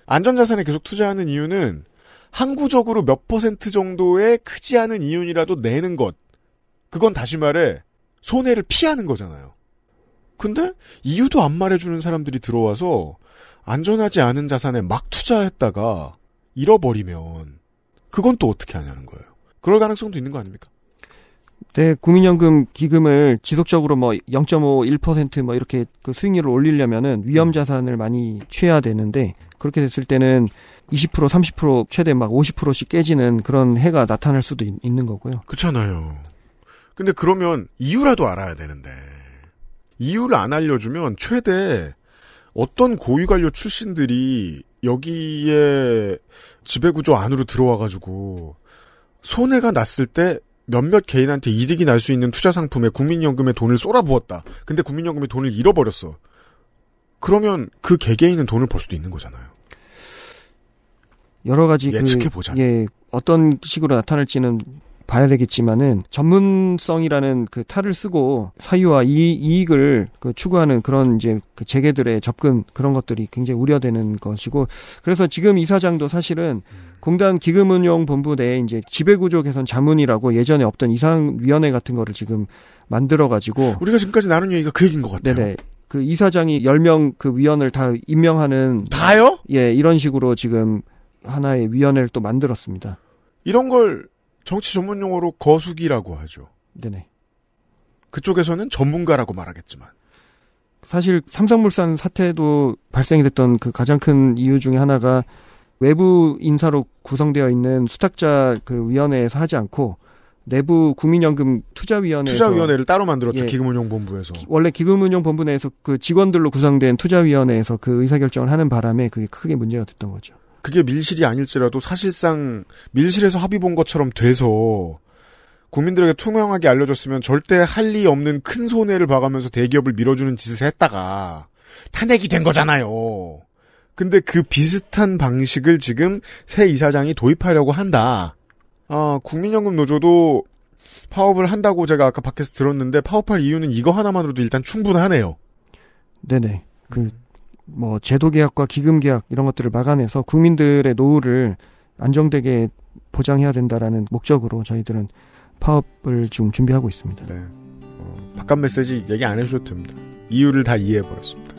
안전자산에 계속 투자하는 이유는 항구적으로 몇 퍼센트 정도의 크지 않은 이윤이라도 내는 것. 그건 다시 말해 손해를 피하는 거잖아요. 근데 이유도 안 말해주는 사람들이 들어와서 안전하지 않은 자산에 막 투자했다가 잃어버리면 그건 또 어떻게 하냐는 거예요. 그럴 가능성도 있는 거 아닙니까? 네, 국민연금 기금을 지속적으로 뭐 0.51%뭐 이렇게 그 수익률을 올리려면은 위험 음. 자산을 많이 취해야 되는데 그렇게 됐을 때는 20% 30% 최대 막 50%씩 깨지는 그런 해가 나타날 수도 있, 는 거고요. 그렇잖아요. 근데 그러면 이유라도 알아야 되는데 이유를 안 알려주면 최대 어떤 고위관료 출신들이 여기에 지배구조 안으로 들어와가지고 손해가 났을 때 몇몇 개인한테 이득이 날 수 있는 투자 상품에 국민연금에 돈을 쏟아부었다. 근데 국민연금이 돈을 잃어버렸어. 그러면 그 개개인은 돈을 벌 수도 있는 거잖아요. 여러 가지 예측해 그 보자. 그, 예, 어떤 식으로 나타날지는 봐야 되겠지만은 전문성이라는 그 탈을 쓰고 사유와 이, 이익을 그 추구하는 그런 이제 그 재계들의 접근 그런 것들이 굉장히 우려되는 것이고 그래서 지금 이사장도 사실은 공단 기금운용 본부 내에 이제 지배구조 개선 자문이라고 예전에 없던 이상위원회 같은 거를 지금 만들어 가지고 우리가 지금까지 나눈 얘기가 그 얘기인 것 같아요. 네네. 그 이사장이 10명 그 위원을 다 임명하는 다요? 예, 이런 식으로 지금 하나의 위원회를 또 만들었습니다. 이런 걸 정치 전문 용어로 거수기라고 하죠. 네네. 그쪽에서는 전문가라고 말하겠지만. 사실 삼성물산 사태도 발생이 됐던 그 가장 큰 이유 중에 하나가 외부 인사로 구성되어 있는 수탁자 그 위원회에서 하지 않고 내부 국민연금 투자위원회 투자위원회를 따로 만들었죠 예. 기금운용본부에서 원래 기금운용본부 내에서 그 직원들로 구성된 투자위원회에서 그 의사결정을 하는 바람에 그게 크게 문제가 됐던 거죠. 그게 밀실이 아닐지라도 사실상 밀실에서 합의 본 것처럼 돼서 국민들에게 투명하게 알려줬으면 절대 할 리 없는 큰 손해를 봐가면서 대기업을 밀어주는 짓을 했다가 탄핵이 된 거잖아요. 근데 그 비슷한 방식을 지금 새 이사장이 도입하려고 한다. 아, 국민연금 노조도 파업을 한다고 제가 아까 밖에서 들었는데 파업할 이유는 이거 하나만으로도 일단 충분하네요. 네네. 그뭐 제도 개혁과 기금 개혁 이런 것들을 막아내서 국민들의 노후를 안정되게 보장해야 된다라는 목적으로 저희들은 파업을 지금 준비하고 있습니다. 네. 어, 바깥 메시지 얘기 안 해주셔도 됩니다. 이유를 다 이해해버렸습니다.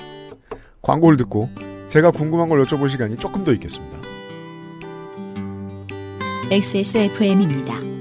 광고를 듣고 제가 궁금한 걸 여쭤볼 시간이 조금 더 있겠습니다. XSFM입니다.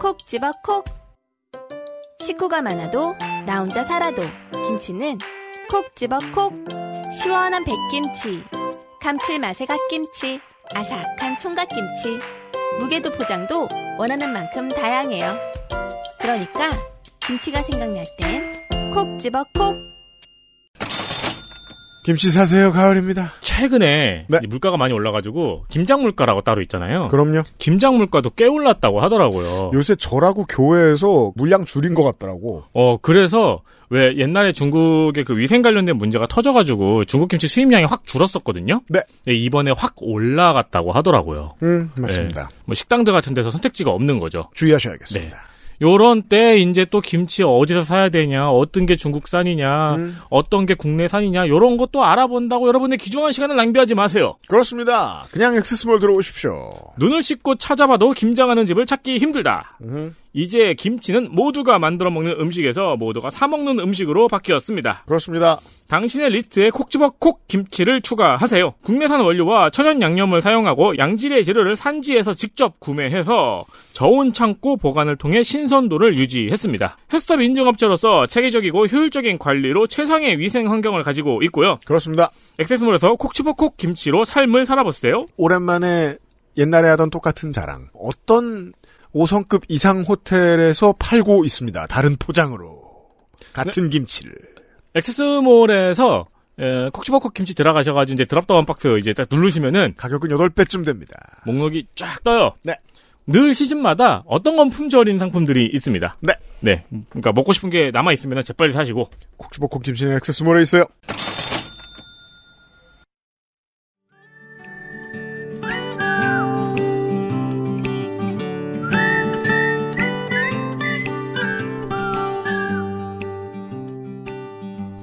콕 집어 콕. 식구가 많아도 나 혼자 살아도 김치는 콕 집어 콕. 시원한 백김치, 감칠맛의 갓김치, 아삭한 총각김치. 무게도 포장도 원하는 만큼 다양해요. 그러니까 김치가 생각날 땐 콕 집어 콕. 김치 사세요 가을입니다. 최근에 네. 물가가 많이 올라가지고 김장 물가라고 따로 있잖아요. 그럼요. 김장 물가도 꽤 올랐다고 하더라고요. 요새 저라고 교회에서 물량 줄인 것 같더라고. 어 그래서 왜 옛날에 중국의 그 위생 관련된 문제가 터져가지고 중국 김치 수입량이 확 줄었었거든요. 네. 네 이번에 확 올라갔다고 하더라고요. 음 맞습니다. 네. 뭐 식당들 같은 데서 선택지가 없는 거죠. 주의하셔야겠습니다. 네. 요런 때 이제 또 김치 어디서 사야 되냐, 어떤 게 중국산이냐, 음. 어떤 게 국내산이냐 요런 것도 알아본다고 여러분의 귀중한 시간을 낭비하지 마세요. 그렇습니다. 그냥 엑세스몰 들어오십시오. 눈을 씻고 찾아봐도 김장하는 집을 찾기 힘들다. 음. 이제 김치는 모두가 만들어 먹는 음식에서 모두가 사 먹는 음식으로 바뀌었습니다. 그렇습니다. 당신의 리스트에 콕 집어 콕 김치를 추가하세요. 국내산 원료와 천연 양념을 사용하고 양질의 재료를 산지에서 직접 구매해서 저온 창고 보관을 통해 신선도를 유지했습니다. 햇스톱 인증업자로서 체계적이고 효율적인 관리로 최상의 위생 환경을 가지고 있고요. 그렇습니다. 액세스몰에서 콕 집어 콕 김치로 삶을 살아보세요. 오랜만에 옛날에 하던 똑같은 자랑. 어떤 5성급 이상 호텔에서 팔고 있습니다. 다른 포장으로. 같은 네. 김치를. 엑세스몰에서 예, 콕지버콕 김치 들어가셔가지고 이제 드랍다운 박스 이제 딱 누르시면은 가격은 8배쯤 됩니다. 목록이 쫙 떠요. 네. 늘 시즌마다 어떤 건 품절인 상품들이 있습니다. 네. 네. 그러니까 먹고 싶은 게 남아 있으면 재빨리 사시고 콕지버콕 김치는 엑세스몰에 있어요.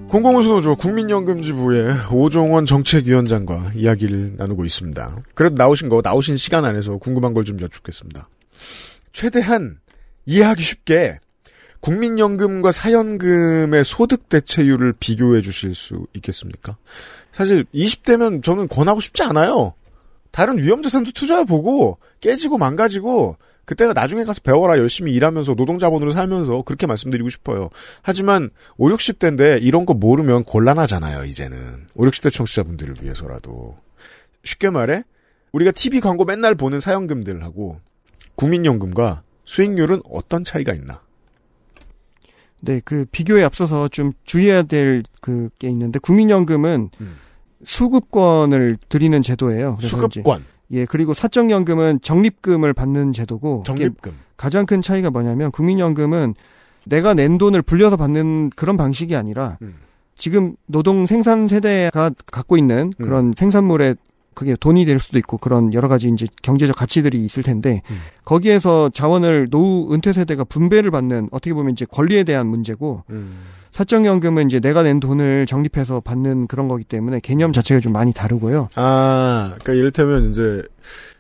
공공우수노조 국민연금지부의 오종원 정책위원장과 이야기를 나누고 있습니다. 그래도 나오신 거 나오신 시간 안에서 궁금한 걸 좀 여쭙겠습니다. 최대한 이해하기 쉽게 국민연금과 사연금의 소득 대체율을 비교해 주실 수 있겠습니까? 사실 20대면 저는 권하고 싶지 않아요. 다른 위험자산도 투자해보고 깨지고 망가지고 그때가 나중에 가서 배워라 열심히 일하면서 노동자본으로 살면서 그렇게 말씀드리고 싶어요. 하지만 5, 60대인데 이런 거 모르면 곤란하잖아요, 이제는. 5, 60대 청취자분들을 위해서라도. 쉽게 말해 우리가 TV 광고 맨날 보는 사연금들하고 국민연금과 수익률은 어떤 차이가 있나? 네, 그 비교에 앞서서 좀 주의해야 될 그게 있는데 국민연금은 음. 수급권을 드리는 제도예요. 수급권. 예, 그리고 사적연금은 적립금을 받는 제도고 적립금. 가장 큰 차이가 뭐냐면 국민연금은 내가 낸 돈을 불려서 받는 그런 방식이 아니라 음. 지금 노동 생산 세대가 갖고 있는 음. 그런 음. 생산물에 그게 돈이 될 수도 있고 그런 여러 가지 이제 경제적 가치들이 있을 텐데 음. 거기에서 자원을 노후 은퇴 세대가 분배를 받는 어떻게 보면 이제 권리에 대한 문제고 음. 사적연금은 이제 내가 낸 돈을 적립해서 받는 그런 거기 때문에 개념 자체가 좀 많이 다르고요. 아, 그러니까 이를테면 이제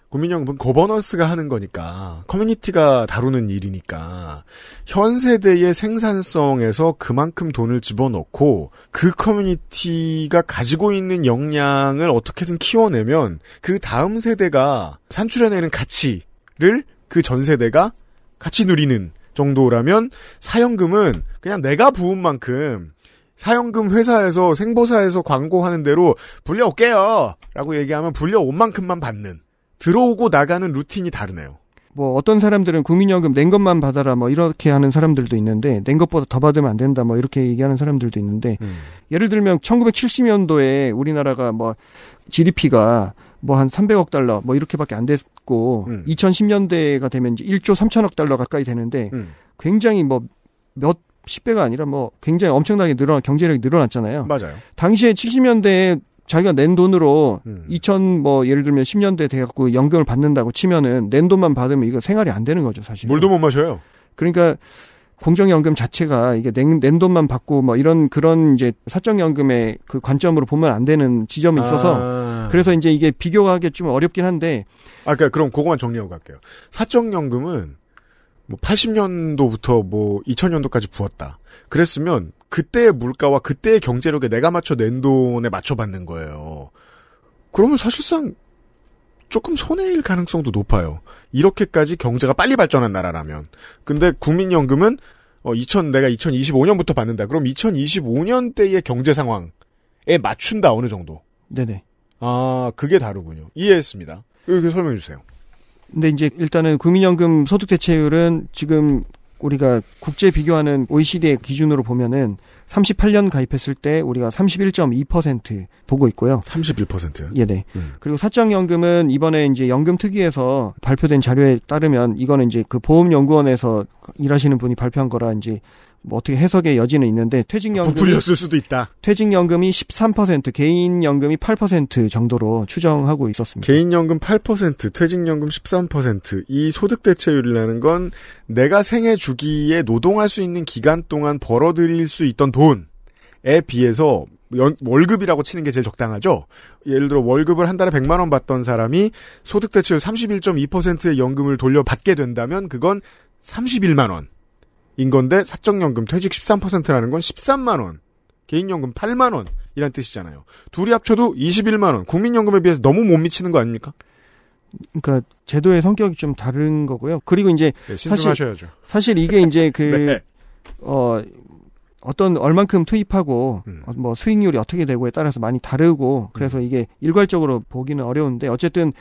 국민연금은 거버넌스가 하는 거니까 커뮤니티가 다루는 일이니까 현 세대의 생산성에서 그만큼 돈을 집어넣고 그 커뮤니티가 가지고 있는 역량을 어떻게든 키워내면 그 다음 세대가 산출해내는 가치를 그 전 세대가 같이 누리는 정도라면 사연금은 그냥 내가 부은 만큼 사연금 회사에서 생보사에서 광고하는 대로 불려올게요 라고 얘기하면 불려온 만큼만 받는 들어오고 나가는 루틴이 다르네요. 뭐 어떤 사람들은 국민연금 낸 것만 받아라 뭐 이렇게 하는 사람들도 있는데 낸 것보다 더 받으면 안 된다 뭐 이렇게 얘기하는 사람들도 있는데 음. 예를 들면 1970년도에 우리나라가 뭐 GDP가 뭐한 300억 달러 뭐 이렇게밖에 안 됐고 음. 2010년대가 되면 이제 1조 3천억 달러 가까이 되는데 음. 굉장히 뭐몇 10배가 아니라 뭐 굉장히 엄청나게 늘어난 경제력이 늘어났잖아요. 맞아요. 당시에 70년대에 자기가 낸 돈으로 음. 2000 뭐 예를 들면 10년대 돼 갖고 연금을 받는다고 치면은 낸 돈만 받으면 이거 생활이 안 되는 거죠, 사실. 물도 못 마셔요. 그러니까 공정연금 자체가 이게 낸, 낸 돈만 받고 뭐 이런 그런 이제 사적연금의 그 관점으로 보면 안 되는 지점이 있어서 아. 그래서 이제 이게 비교하기 좀 어렵긴 한데 아 그러니까 그럼 그거만 정리하고 갈게요. 사적연금은 뭐 80년도부터 뭐 2000년도까지 부었다. 그랬으면 그때의 물가와 그때의 경제력에 내가 맞춰 낸 돈에 맞춰 받는 거예요. 그러면 사실상 조금 손해일 가능성도 높아요. 이렇게까지 경제가 빨리 발전한 나라라면. 근데 국민연금은 어, 2000 내가 2025년부터 받는다. 그럼 2025년 때의 경제 상황에 맞춘다 어느 정도. 네네. 아 그게 다르군요. 이해했습니다. 이렇게 설명해 주세요. 근데 이제 일단은 국민연금 소득 대체율은 지금 우리가 국제 비교하는 OECD의 기준으로 보면은 38년 가입했을 때 우리가 31.2% 보고 있고요. 31%요? 예, 네. 음. 그리고 사적 연금은 이번에 이제 연금 특위에서 발표된 자료에 따르면 이거는 이제 그 보험연구원에서 일하시는 분이 발표한 거라 이제 뭐 어떻게 해석의 여지는 있는데 퇴직연금 아, 부풀렸을 수도 있다. 퇴직연금이 13% 개인연금이 8% 정도로 추정하고 있었습니다. 개인연금 8% 퇴직연금 13%이 소득대체율이라는 건 내가 생애 주기에 노동할 수 있는 기간 동안 벌어들일 수 있던 돈에 비해서 연, 월급이라고 치는 게 제일 적당하죠. 예를 들어 월급을 한 달에 100만 원 받던 사람이 소득 대체율 31.2%의 연금을 돌려받게 된다면 그건 31만 원. 인 건데 사적연금 퇴직 13%라는 건 13만 원, 개인연금 8만 원 이란 뜻이잖아요. 둘이 합쳐도 21만 원. 국민연금에 비해서 너무 못 미치는 거 아닙니까? 그러니까 제도의 성격이 좀 다른 거고요. 그리고 이제 네, 사실 사실 이게 이제 [laughs] 그 네. 어, 어떤 얼만큼 투입하고 음. 어, 뭐 수익률이 어떻게 되고에 따라서 많이 다르고 그래서 음. 이게 일괄적으로 보기는 어려운데 어쨌든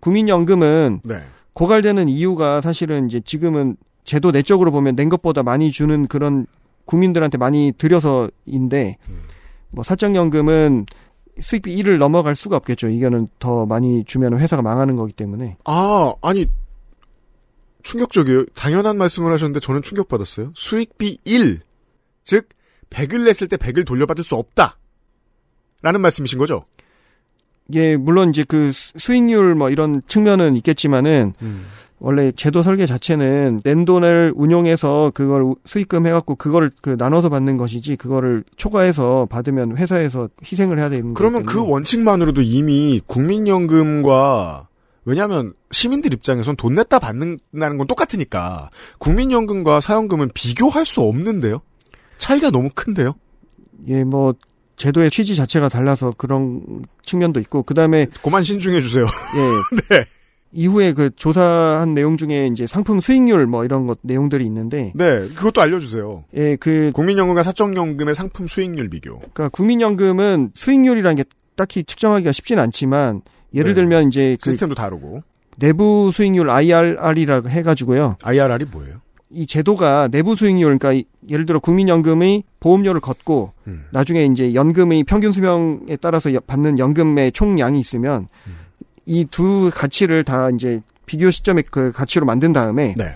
국민연금은 네. 고갈되는 이유가 사실은 이제 지금은 제도 내적으로 보면 낸 것보다 많이 주는 그런 국민들한테 많이 들여서인데 뭐 사적연금은 수익비 1을 넘어갈 수가 없겠죠. 이거는 더 많이 주면 회사가 망하는 거기 때문에. 아, 아니 충격적이에요. 당연한 말씀을 하셨는데 저는 충격받았어요. 수익비 1. 즉 100을 냈을 때 100을 돌려받을 수 없다. 라는 말씀이신 거죠? 예, 물론 이제 그 수익률 뭐 이런 측면은 있겠지만은 음. 원래 제도 설계 자체는 낸 돈을 운용해서 그걸 수익금 해갖고 그걸그 나눠서 받는 것이지 그거를 초과해서 받으면 회사에서 희생을 해야 되는 그러면 그 원칙만으로도 이미 국민연금과 왜냐하면 시민들 입장에선 돈 냈다 받는다는 건 똑같으니까 국민연금과 사연금은 비교할 수 없는데요. 차이가 너무 큰데요. 예, 뭐 제도의 취지 자체가 달라서 그런 측면도 있고 그다음에 고만 신중해 주세요. 예. [laughs] 네. 이후에 그 조사한 내용 중에 이제 상품 수익률 뭐 이런 것 내용들이 있는데 네 그것도 알려주세요. 예, 그 국민연금과 사적연금의 상품 수익률 비교. 그러니까 국민연금은 수익률이라는 게 딱히 측정하기가 쉽진 않지만 예를 네. 들면 이제 그 시스템도 다르고 내부 수익률 IRR이라고 해가지고요. IRR이 뭐예요? 이 제도가 내부 수익률, 그러니까 예를 들어 국민연금의 보험료를 걷고 음. 나중에 이제 연금의 평균 수명에 따라서 받는 연금의 총량이 있으면 음. 이두 가치를 다 이제 비교 시점의 그 가치로 만든 다음에 네.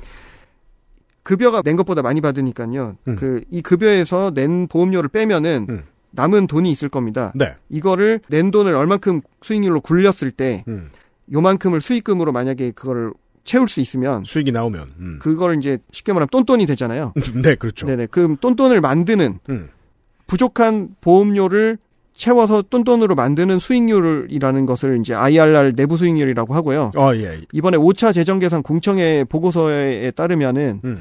급여가 낸 것보다 많이 받으니까요. 음. 그이 급여에서 낸 보험료를 빼면은 음. 남은 돈이 있을 겁니다. 네. 이거를 낸 돈을 얼만큼 수익률로 굴렸을 때 음. 요만큼을 수익금으로 만약에 그거를 채울 수 있으면 수익이 나오면 음. 그걸 이제 쉽게 말하면 똔똔이 되잖아요. [laughs] 네, 그렇죠. 네네. 그럼 똔똔을 만드는 음. 부족한 보험료를 채워서 똔돈으로 만드는 수익률이라는 것을 이제 IRR 내부 수익률이라고 하고요. 어, 예, 이번에 5차 재정 계산 공청회 보고서에 따르면은 음.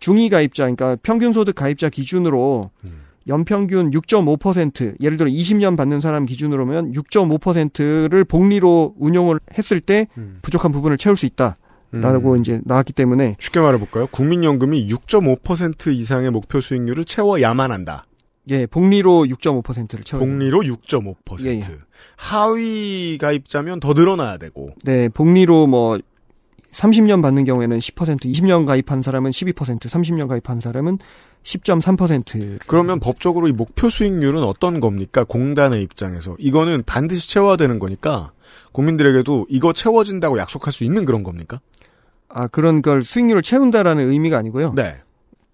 중위 가입자 그러니까 평균 소득 가입자 기준으로 음. 연평균 6.5% 예를 들어 20년 받는 사람 기준으로면 6.5%를 복리로 운용을 했을 때 음. 부족한 부분을 채울 수 있다. 라고 음. 이제 나왔기 때문에 쉽게 말해 볼까요? 국민연금이 6.5% 이상의 목표 수익률을 채워야만 한다. 예, 복리로 6.5%를 채워. 복리로 6.5%. 예, 예. 하위 가입자면 더 늘어나야 되고. 네, 복리로 뭐 30년 받는 경우에는 10%, 20년 가입한 사람은 12%, 30년 가입한 사람은 10.3%. 그러면 법적으로 이 목표 수익률은 어떤 겁니까? 공단의 입장에서. 이거는 반드시 채워야 되는 거니까 국민들에게도 이거 채워진다고 약속할 수 있는 그런 겁니까? 아, 그런 걸 수익률을 채운다라는 의미가 아니고요. 네.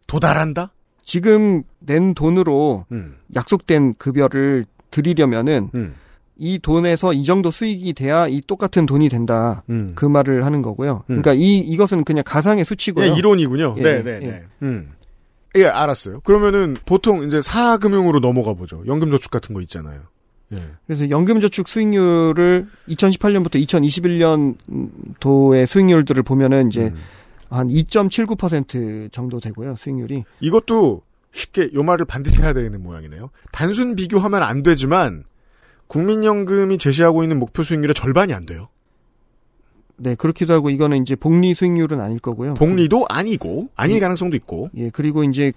도달한다? 지금 낸 돈으로 음. 약속된 급여를 드리려면은 음. 이 돈에서 이 정도 수익이 돼야 이 똑같은 돈이 된다. 음. 그 말을 하는 거고요. 음. 그러니까 이 이것은 그냥 가상의 수치고요. 예, 이론이군요. 예, 네, 예. 네, 네. 음. 예, 알았어요. 그러면은 보통 이제 사금융으로 넘어가 보죠. 연금저축 같은 거 있잖아요. 예. 그래서 연금저축 수익률을 2018년부터 2021년도의 수익률들을 보면은 이제 음. 한2.79% 정도 되고요. 수익률이. 이것도 쉽게 요 말을 반드시 해야 되는 모양이네요. 단순 비교하면 안 되지만 국민연금이 제시하고 있는 목표 수익률의 절반이 안 돼요. 네, 그렇기도 하고 이거는 이제 복리 수익률은 아닐 거고요. 복리도 아니고 아닐 예, 가능성도 있고. 예, 그리고 이제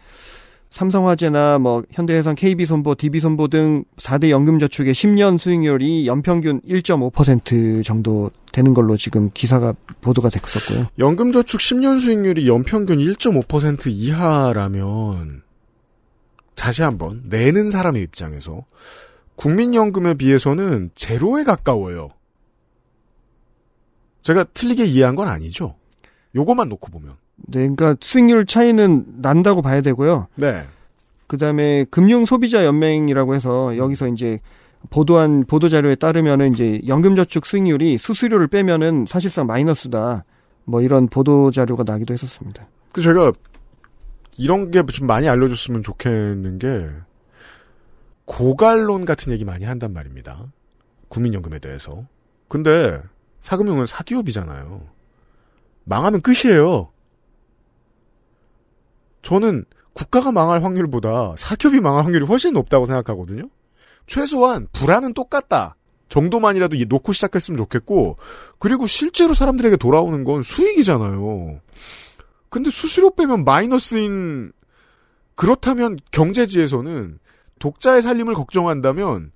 삼성화재나 뭐 현대해상 KB손보, DB손보 등 4대 연금저축의 10년 수익률이 연평균 1.5% 정도 되는 걸로 지금 기사가 보도가 됐었고요. 연금저축 10년 수익률이 연평균 1.5% 이하라면 다시 한번 내는 사람의 입장에서 국민연금에 비해서는 제로에 가까워요. 제가 틀리게 이해한 건 아니죠. 요것만 놓고 보면. 네, 그러니까 수익률 차이는 난다고 봐야 되고요. 네. 그다음에 금융 소비자 연맹이라고 해서 여기서 이제 보도한 보도 자료에 따르면은 이제 연금저축 수익률이 수수료를 빼면은 사실상 마이너스다. 뭐 이런 보도 자료가 나기도 했었습니다. 그 제가 이런 게 좀 많이 알려줬으면 좋겠는 게 고갈론 같은 얘기 많이 한단 말입니다. 국민연금에 대해서. 근데 사금융은 사기업이잖아요. 망하면 끝이에요. 저는 국가가 망할 확률보다 사기업이 망할 확률이 훨씬 높다고 생각하거든요. 최소한 불안은 똑같다 정도만이라도 놓고 시작했으면 좋겠고 그리고 실제로 사람들에게 돌아오는 건 수익이잖아요. 근데 수수료 빼면 마이너스인 그렇다면 경제지에서는 독자의 살림을 걱정한다면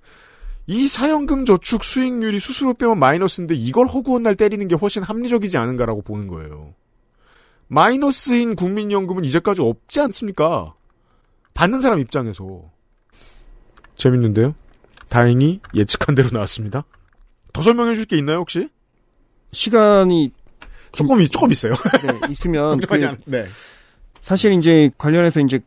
이 사연금 저축 수익률이 수수료 빼면 마이너스인데 이걸 허구한 날 때리는 게 훨씬 합리적이지 않은가라고 보는 거예요. 마이너스인 국민연금은 이제까지 없지 않습니까? 받는 사람 입장에서. 재밌는데요? 다행히 예측한 대로 나왔습니다. 더 설명해 줄 게 있나요, 혹시? 시간이 조금, 조금 있어요. 네, 있으면. [laughs] 그, 네. 사실 이제 관련해서 이제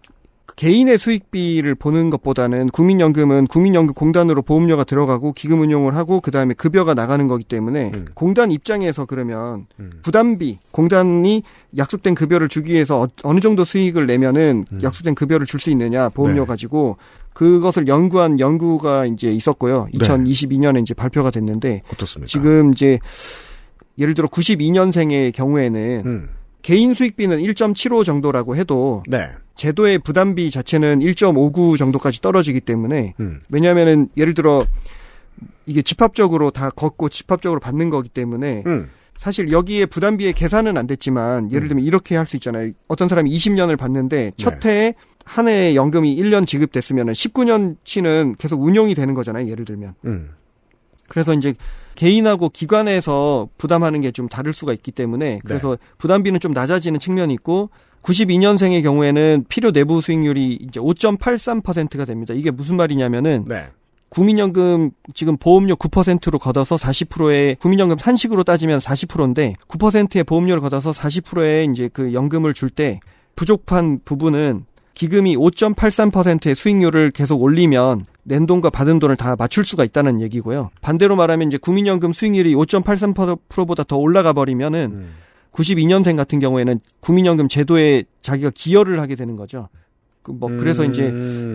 개인의 수익비를 보는 것보다는 국민연금은 국민연금공단으로 보험료가 들어가고 기금 운용을 하고 그 다음에 급여가 나가는 거기 때문에 음. 공단 입장에서 그러면 음. 부담비 공단이 약속된 급여를 주기 위해서 어, 느 정도 수익을 내면은 음. 약속된 급여를 줄 수 있느냐 보험료 네. 가지고 그것을 연구한 연구가 이제 있었고요. 2022년에 네. 이제 발표가 됐는데 어떻습니까? 지금 이제 예를 들어 92년생의 경우에는 음. 개인 수익비는 1.75 정도라고 해도 네. 제도의 부담비 자체는 1.59 정도까지 떨어지기 때문에 음. 왜냐하면은 예를 들어 이게 집합적으로 다 걷고 집합적으로 받는 거기 때문에 음. 사실 여기에 부담비의 계산은 안 됐지만 예를 음. 들면 이렇게 할 수 있잖아요. 어떤 사람이 20년을 받는데 네. 첫 해에 한 해에 연금이 1년 지급됐으면 19년치는 계속 운영이 되는 거잖아요. 예를 들면. 음. 그래서 이제 개인하고 기관에서 부담하는 게 좀 다를 수가 있기 때문에 네. 그래서 네. 부담비는 좀 낮아지는 측면이 있고 92년생의 경우에는 필요 내부 수익률이 이제 5.83%가 됩니다. 이게 무슨 말이냐면은 네. 국민연금 지금 보험료 9%로 걷어서 40%의 국민연금 산식으로 따지면 40%인데 9%의 보험료를 걷어서 40%의 이제 그 연금을 줄 때 부족한 부분은 기금이 5.83%의 수익률을 계속 올리면 낸 돈과 받은 돈을 다 맞출 수가 있다는 얘기고요. 반대로 말하면 이제 국민연금 수익률이 5.83%보다 더 올라가 버리면은 음. 92년생 같은 경우에는 국민연금 제도에 자기가 기여를 하게 되는 거죠. 그 뭐 그래서 음, 이제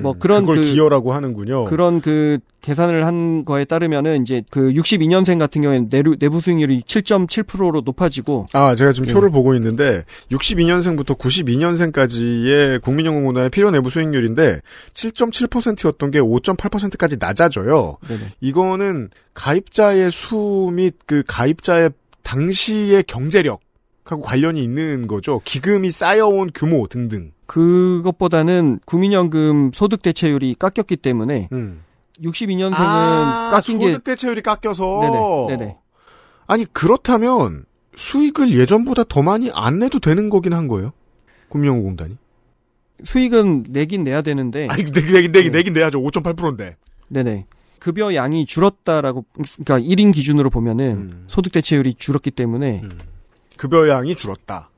뭐 그런 그걸 그, 기여라고 하는군요. 그런 그 계산을 한 거에 따르면은 이제 그 62년생 같은 경우에는 내부, 내부 수익률이 7.7%로 높아지고 아 제가 지금 예. 표를 보고 있는데 62년생부터 92년생까지의 국민연금공단의 필요 내부 수익률인데 7.7%였던 게 5.8%까지 낮아져요. 네네. 이거는 가입자의 수 및 그 가입자의 당시의 경제력 하고 관련이 있는 거죠. 기금이 쌓여온 규모 등등. 그것보다는 국민연금 소득 대체율이 깎였기 때문에 음. 62년생은 아, 깎인 소득 대체율이 깎여서 네네, 네네. 아니 그렇다면 수익을 예전보다 더 많이 안 내도 되는 거긴 한 거예요. 국민연금공단이 수익은 내긴 내야 되는데 아니 내긴 내긴 내긴, 네. 내긴 내야죠. 5.8%인데. 네네. 급여 양이 줄었다라고 그러니까 1인 기준으로 보면은 음. 소득 대체율이 줄었기 때문에 음. 급여 양이 줄었다.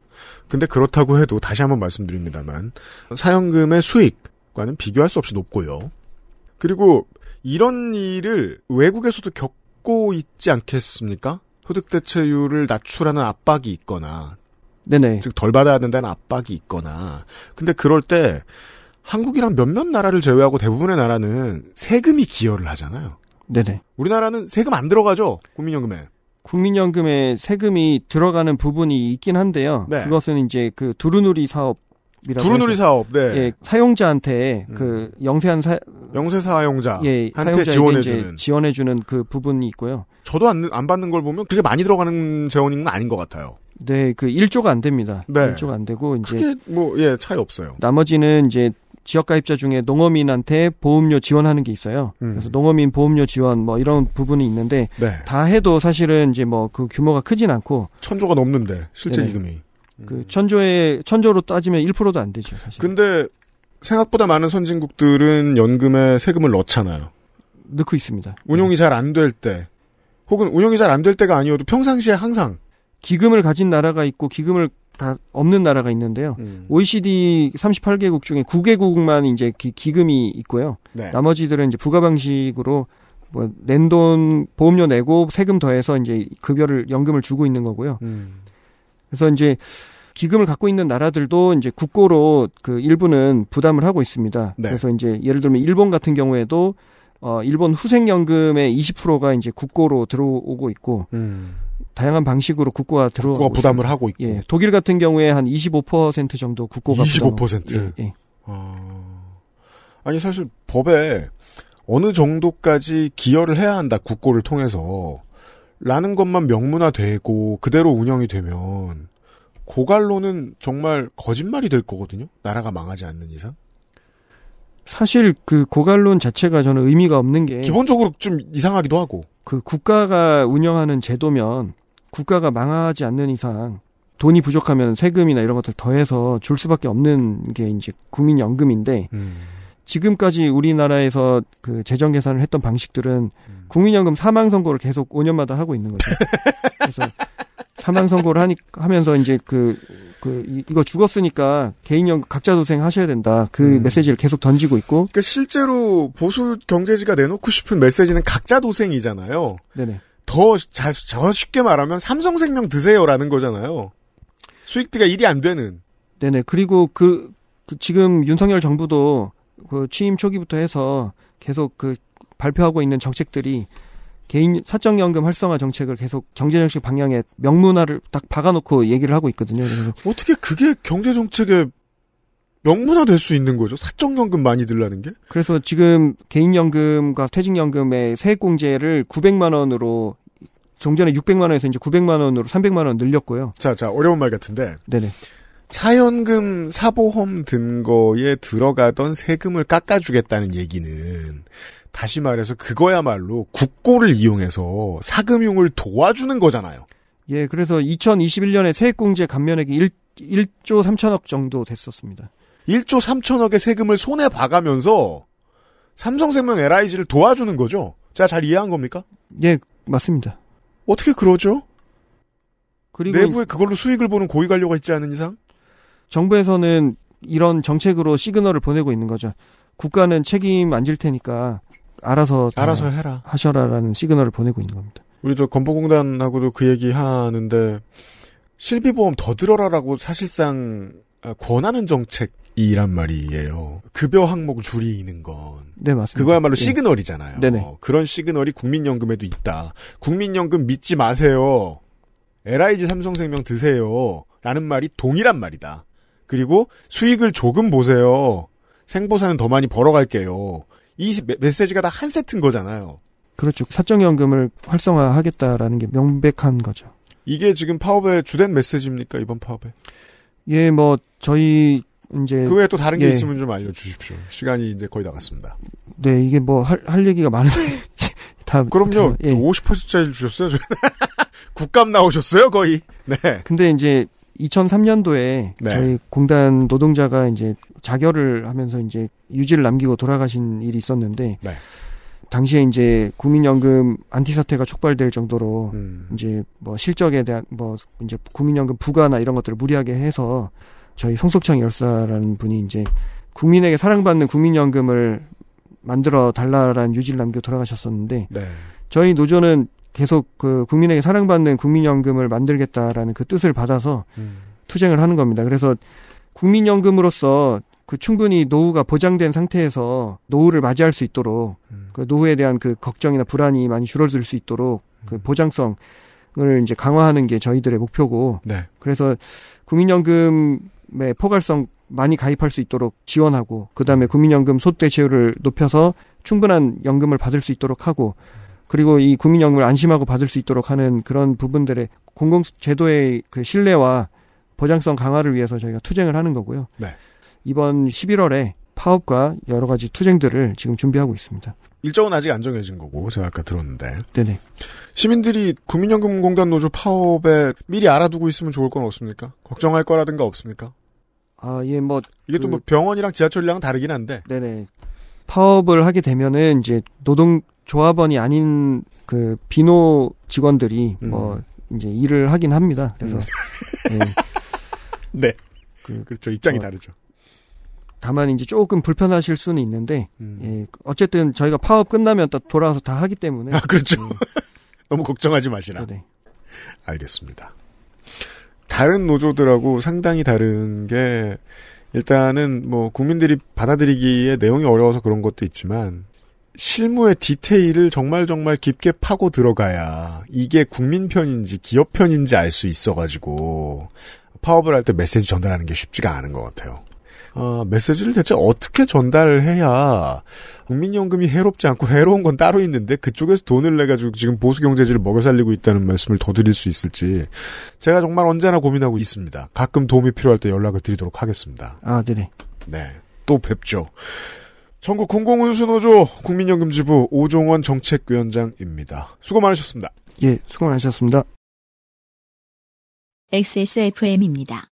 근데 그렇다고 해도 다시 한번 말씀드립니다만 사연금의 수익과는 비교할 수 없이 높고요. 그리고 이런 일을 외국에서도 겪고 있지 않겠습니까? 소득대체율을 낮추라는 압박이 있거나 네네. 즉덜 받아야 된다는 압박이 있거나 근데 그럴 때 한국이랑 몇몇 나라를 제외하고 대부분의 나라는 세금이 기여를 하잖아요. 네네. 우리나라는 세금 안 들어가죠 국민연금에. 국민연금에 세금이 들어가는 부분이 있긴 한데요. 네. 그것은 이제 그 두루누리 사업 두루누리 사업, 네. 예, 사용자한테 음. 그 영세한 사 영세 사용자 예, 한테 지원해 주는 지원해 주는 그 부분이 있고요. 저도 안, 안 받는 걸 보면 그게 많이 들어가는 재원인 건 아닌 것 같아요. 네, 그일조가안 됩니다. 네. 1조가 안 되고 이제 크게 뭐예 차이 없어요. 나머지는 이제 지역가입자 중에 농어민한테 보험료 지원하는 게 있어요. 음. 그래서 농어민 보험료 지원 뭐 이런 부분이 있는데 네. 다 해도 사실은 이제 뭐 그 규모가 크진 않고 천조가 넘는데 실제 네네. 이금이 그 천조에 천조로 따지면 1%도 안 되죠. 사실. 근데 생각보다 많은 선진국들은 연금에 세금을 넣잖아요. 넣고 있습니다. 운용이 네. 잘안 될 때, 혹은 운용이 잘 안 될 때가 아니어도 평상시에 항상 기금을 가진 나라가 있고 기금을 다 없는 나라가 있는데요. 음. OECD 38개국 중에 9개국만 이제 기, 금이 있고요. 네. 나머지들은 이제 부가 방식으로 뭐 낸 돈 보험료 내고 세금 더해서 이제 급여를 연금을 주고 있는 거고요. 음. 그래서 이제 기금을 갖고 있는 나라들도 이제 국고로 그 일부는 부담을 하고 있습니다. 네. 그래서 이제 예를 들면 일본 같은 경우에도 어 일본 후생연금의 20%가 이제 국고로 들어오고 있고 음. 다양한 방식으로 국고가 들어 국고가 부담을 있습니다. 하고 있고 예, 독일 같은 경우에 한 25% 정도 국고가 25% 예, 예. 어... 아니 사실 법에 어느 정도까지 기여를 해야 한다 국고를 통해서 라는 것만 명문화되고 그대로 운영이 되면 고갈로는 정말 거짓말이 될 거거든요. 나라가 망하지 않는 이상. 사실 그 고갈론 자체가 저는 의미가 없는 게 기본적으로 좀 이상하기도 하고 그 국가가 운영하는 제도면 국가가 망하지 않는 이상 돈이 부족하면 세금이나 이런 것들 더해서 줄 수밖에 없는 게 이제 국민연금인데 음. 지금까지 우리나라에서 그 재정 계산을 했던 방식들은 음. 국민연금 사망 선고를 계속 5년마다 하고 있는 거죠. [laughs] 그래서 사망 선고를 하니 하면서 이제 그, 그 이, 이거 죽었으니까 개인연금 각자 도생 하셔야 된다. 그 음. 메시지를 계속 던지고 있고. 그러니까 실제로 보수 경제지가 내놓고 싶은 메시지는 각자 도생이잖아요. 네네. 더, 자, 저 쉽게 말하면 삼성생명 드세요라는 거잖아요. 수익비가 일이 안 되는. 네네. 그리고 그, 그 지금 윤석열 정부도 그 취임 초기부터 해서 계속 그 발표하고 있는 정책들이 개인 사적연금 활성화 정책을 계속 경제정책 방향에 명문화를 딱 박아놓고 얘기를 하고 있거든요. 그래서 어떻게 그게 경제정책의 명문화 될 수 있는 거죠. 사적연금 많이 들라는 게. 그래서 지금 개인연금과 퇴직연금의 세액공제를 900만 원으로 종전에 600만 원에서 이제 900만 원으로 300만 원 늘렸고요. 자, 자, 어려운 말 같은데. 네네. 차연금 사보험 든 거에 들어가던 세금을 깎아주겠다는 얘기는 다시 말해서 그거야말로 국고를 이용해서 사금융을 도와주는 거잖아요. 예, 그래서 2021년에 세액공제 감면액이 1, 1조 3천억 정도 됐었습니다. 1조 3천억의 세금을 손에 봐가면서 삼성생명 LIG를 도와주는 거죠. 제가 잘 이해한 겁니까? 예, 맞습니다. 어떻게 그러죠? 그리고 내부에 그걸로 수익을 보는 고위 관료가 있지 않은 이상 정부에서는 이런 정책으로 시그널을 보내고 있는 거죠. 국가는 책임 안 질 테니까 알아서 알아서 해라 하셔라라는 시그널을 보내고 있는 겁니다. 우리 저 건보공단하고도 그 얘기 하는데 실비보험 더 들어라라고 사실상 권하는 정책 이란 말이에요. 급여 항목을 줄이는 건. 네, 맞습니다. 그거야말로 예. 시그널이잖아요. 네네. 그런 시그널이 국민연금에도 있다. 국민연금 믿지 마세요. LIG 삼성생명 드세요. 라는 말이 동일한 말이다. 그리고 수익을 조금 보세요. 생보사는 더 많이 벌어갈게요. 이 메시지가 다 한 세트인 거잖아요. 그렇죠. 사적연금을 활성화하겠다라는 게 명백한 거죠. 이게 지금 파업의 주된 메시지입니까 이번 파업에? 예, 뭐 저희 이제 그 외에 또 다른 게 네. 있으면 좀 알려주십시오. 시간이 이제 거의 나갔습니다. 네, 이게 뭐 할 할 얘기가 많은데 [laughs] 다 그럼요. 예. 5 0짜리 주셨어요. [laughs] 국감 나오셨어요 거의. 네. 근데 이제 2003년도에 네. 저희 공단 노동자가 이제 자결을 하면서 이제 유지를 남기고 돌아가신 일이 있었는데 네. 당시에 이제 국민연금 안티 사태가 촉발될 정도로 음. 이제 뭐 실적에 대한 뭐 이제 국민연금 부과나 이런 것들을 무리하게 해서 저희 송석창 열사라는 분이 이제 국민에게 사랑받는 국민연금을 만들어 달라라는 유지를 남겨 돌아가셨었는데 네. 저희 노조는 계속 그 국민에게 사랑받는 국민연금을 만들겠다라는 그 뜻을 받아서 음. 투쟁을 하는 겁니다. 그래서 국민연금으로서 그 충분히 노후가 보장된 상태에서 노후를 맞이할 수 있도록 음. 그 노후에 대한 그 걱정이나 불안이 많이 줄어들 수 있도록 그 음. 보장성을 이제 강화하는 게 저희들의 목표고 네. 그래서 국민연금 네, 포괄성 많이 가입할 수 있도록 지원하고 그다음에 국민연금 소득대체율을 높여서 충분한 연금을 받을 수 있도록 하고 그리고 이 국민연금을 안심하고 받을 수 있도록 하는 그런 부분들의 공공 제도의 그 신뢰와 보장성 강화를 위해서 저희가 투쟁을 하는 거고요. 네. 이번 11월에 파업과 여러 가지 투쟁들을 지금 준비하고 있습니다. 일정은 아직 안 정해진 거고 제가 아까 들었는데. 네네. 시민들이 국민연금공단 노조 파업에 미리 알아두고 있으면 좋을 건 없습니까? 걱정할 거라든가 없습니까? 아, 예, 뭐 이게 그... 또뭐 병원이랑 지하철이랑 다르긴 한데. 네네. 파업을 하게 되면은 이제 노동 조합원이 아닌 그 비노 직원들이 음. 뭐 이제 일을 하긴 합니다. 그래서 음. 네. [laughs] 네. 그, 렇죠 입장이 어, 다르죠. 다만 이제 조금 불편하실 수는 있는데 음. 예, 어쨌든 저희가 파업 끝나면 또 돌아와서 다 하기 때문에 아 그렇죠. 음. [laughs] 너무 걱정하지 마시라. 네네. 알겠습니다. 다른 노조들하고 상당히 다른 게 일단은 뭐 국민들이 받아들이기에 내용이 어려워서 그런 것도 있지만 실무의 디테일을 정말 정말 깊게 파고 들어가야 이게 국민 편인지 기업 편인지 알 수 있어가지고 파업을 할 때 메시지 전달하는 게 쉽지가 않은 것 같아요. 어, 메시지를 대체 어떻게 전달해야 국민연금이 해롭지 않고 해로운 건 따로 있는데 그쪽에서 돈을 내가지고 지금 보수경제지를 먹여 살리고 있다는 말씀을 더 드릴 수 있을지 제가 정말 언제나 고민하고 있습니다. 가끔 도움이 필요할 때 연락을 드리도록 하겠습니다. 아, 네네. 네. 또 뵙죠. 전국 공공운수노조 국민연금 지부 오종원 정책위원장입니다. 수고 많으셨습니다. 예, 수고 많으셨습니다. XSFM입니다.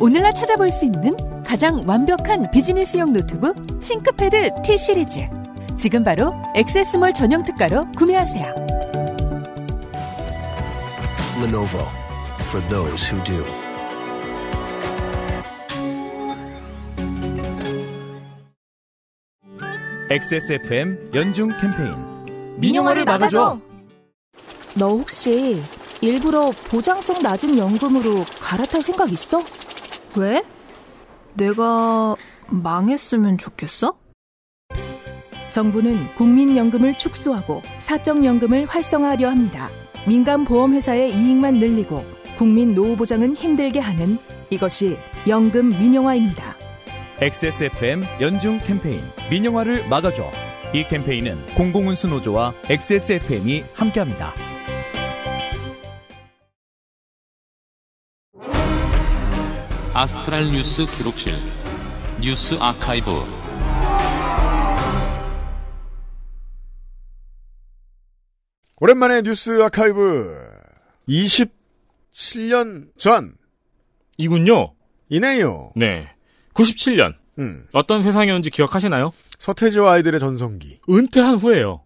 오늘날 찾아볼 수 있는 가장 완벽한 비즈니스용 노트북 싱크패드 T 시리즈. 지금 바로 액세스몰 전용 특가로 구매하세요. Lenovo for those who do. XSFM 연중 캠페인 민영화를 막아줘. 너 혹시 일부러 보장성 낮은 연금으로 갈아탈 생각 있어? 왜? 내가 망했으면 좋겠어? 정부는 국민연금을 축소하고 사적연금을 활성화하려 합니다. 민간보험회사의 이익만 늘리고 국민 노후보장은 힘들게 하는 이것이 연금 민영화입니다. XSFM 연중 캠페인 민영화를 막아줘. 이 캠페인은 공공운수노조와 XSFM이 함께합니다. 아스트랄 뉴스 기록실 뉴스 아카이브 오랜만에 뉴스 아카이브 27년 전 이군요. 이네요. 네. 97년. 음. 어떤 세상이었는지 기억하시나요? 서태지와 아이들의 전성기. 은퇴한 후에요.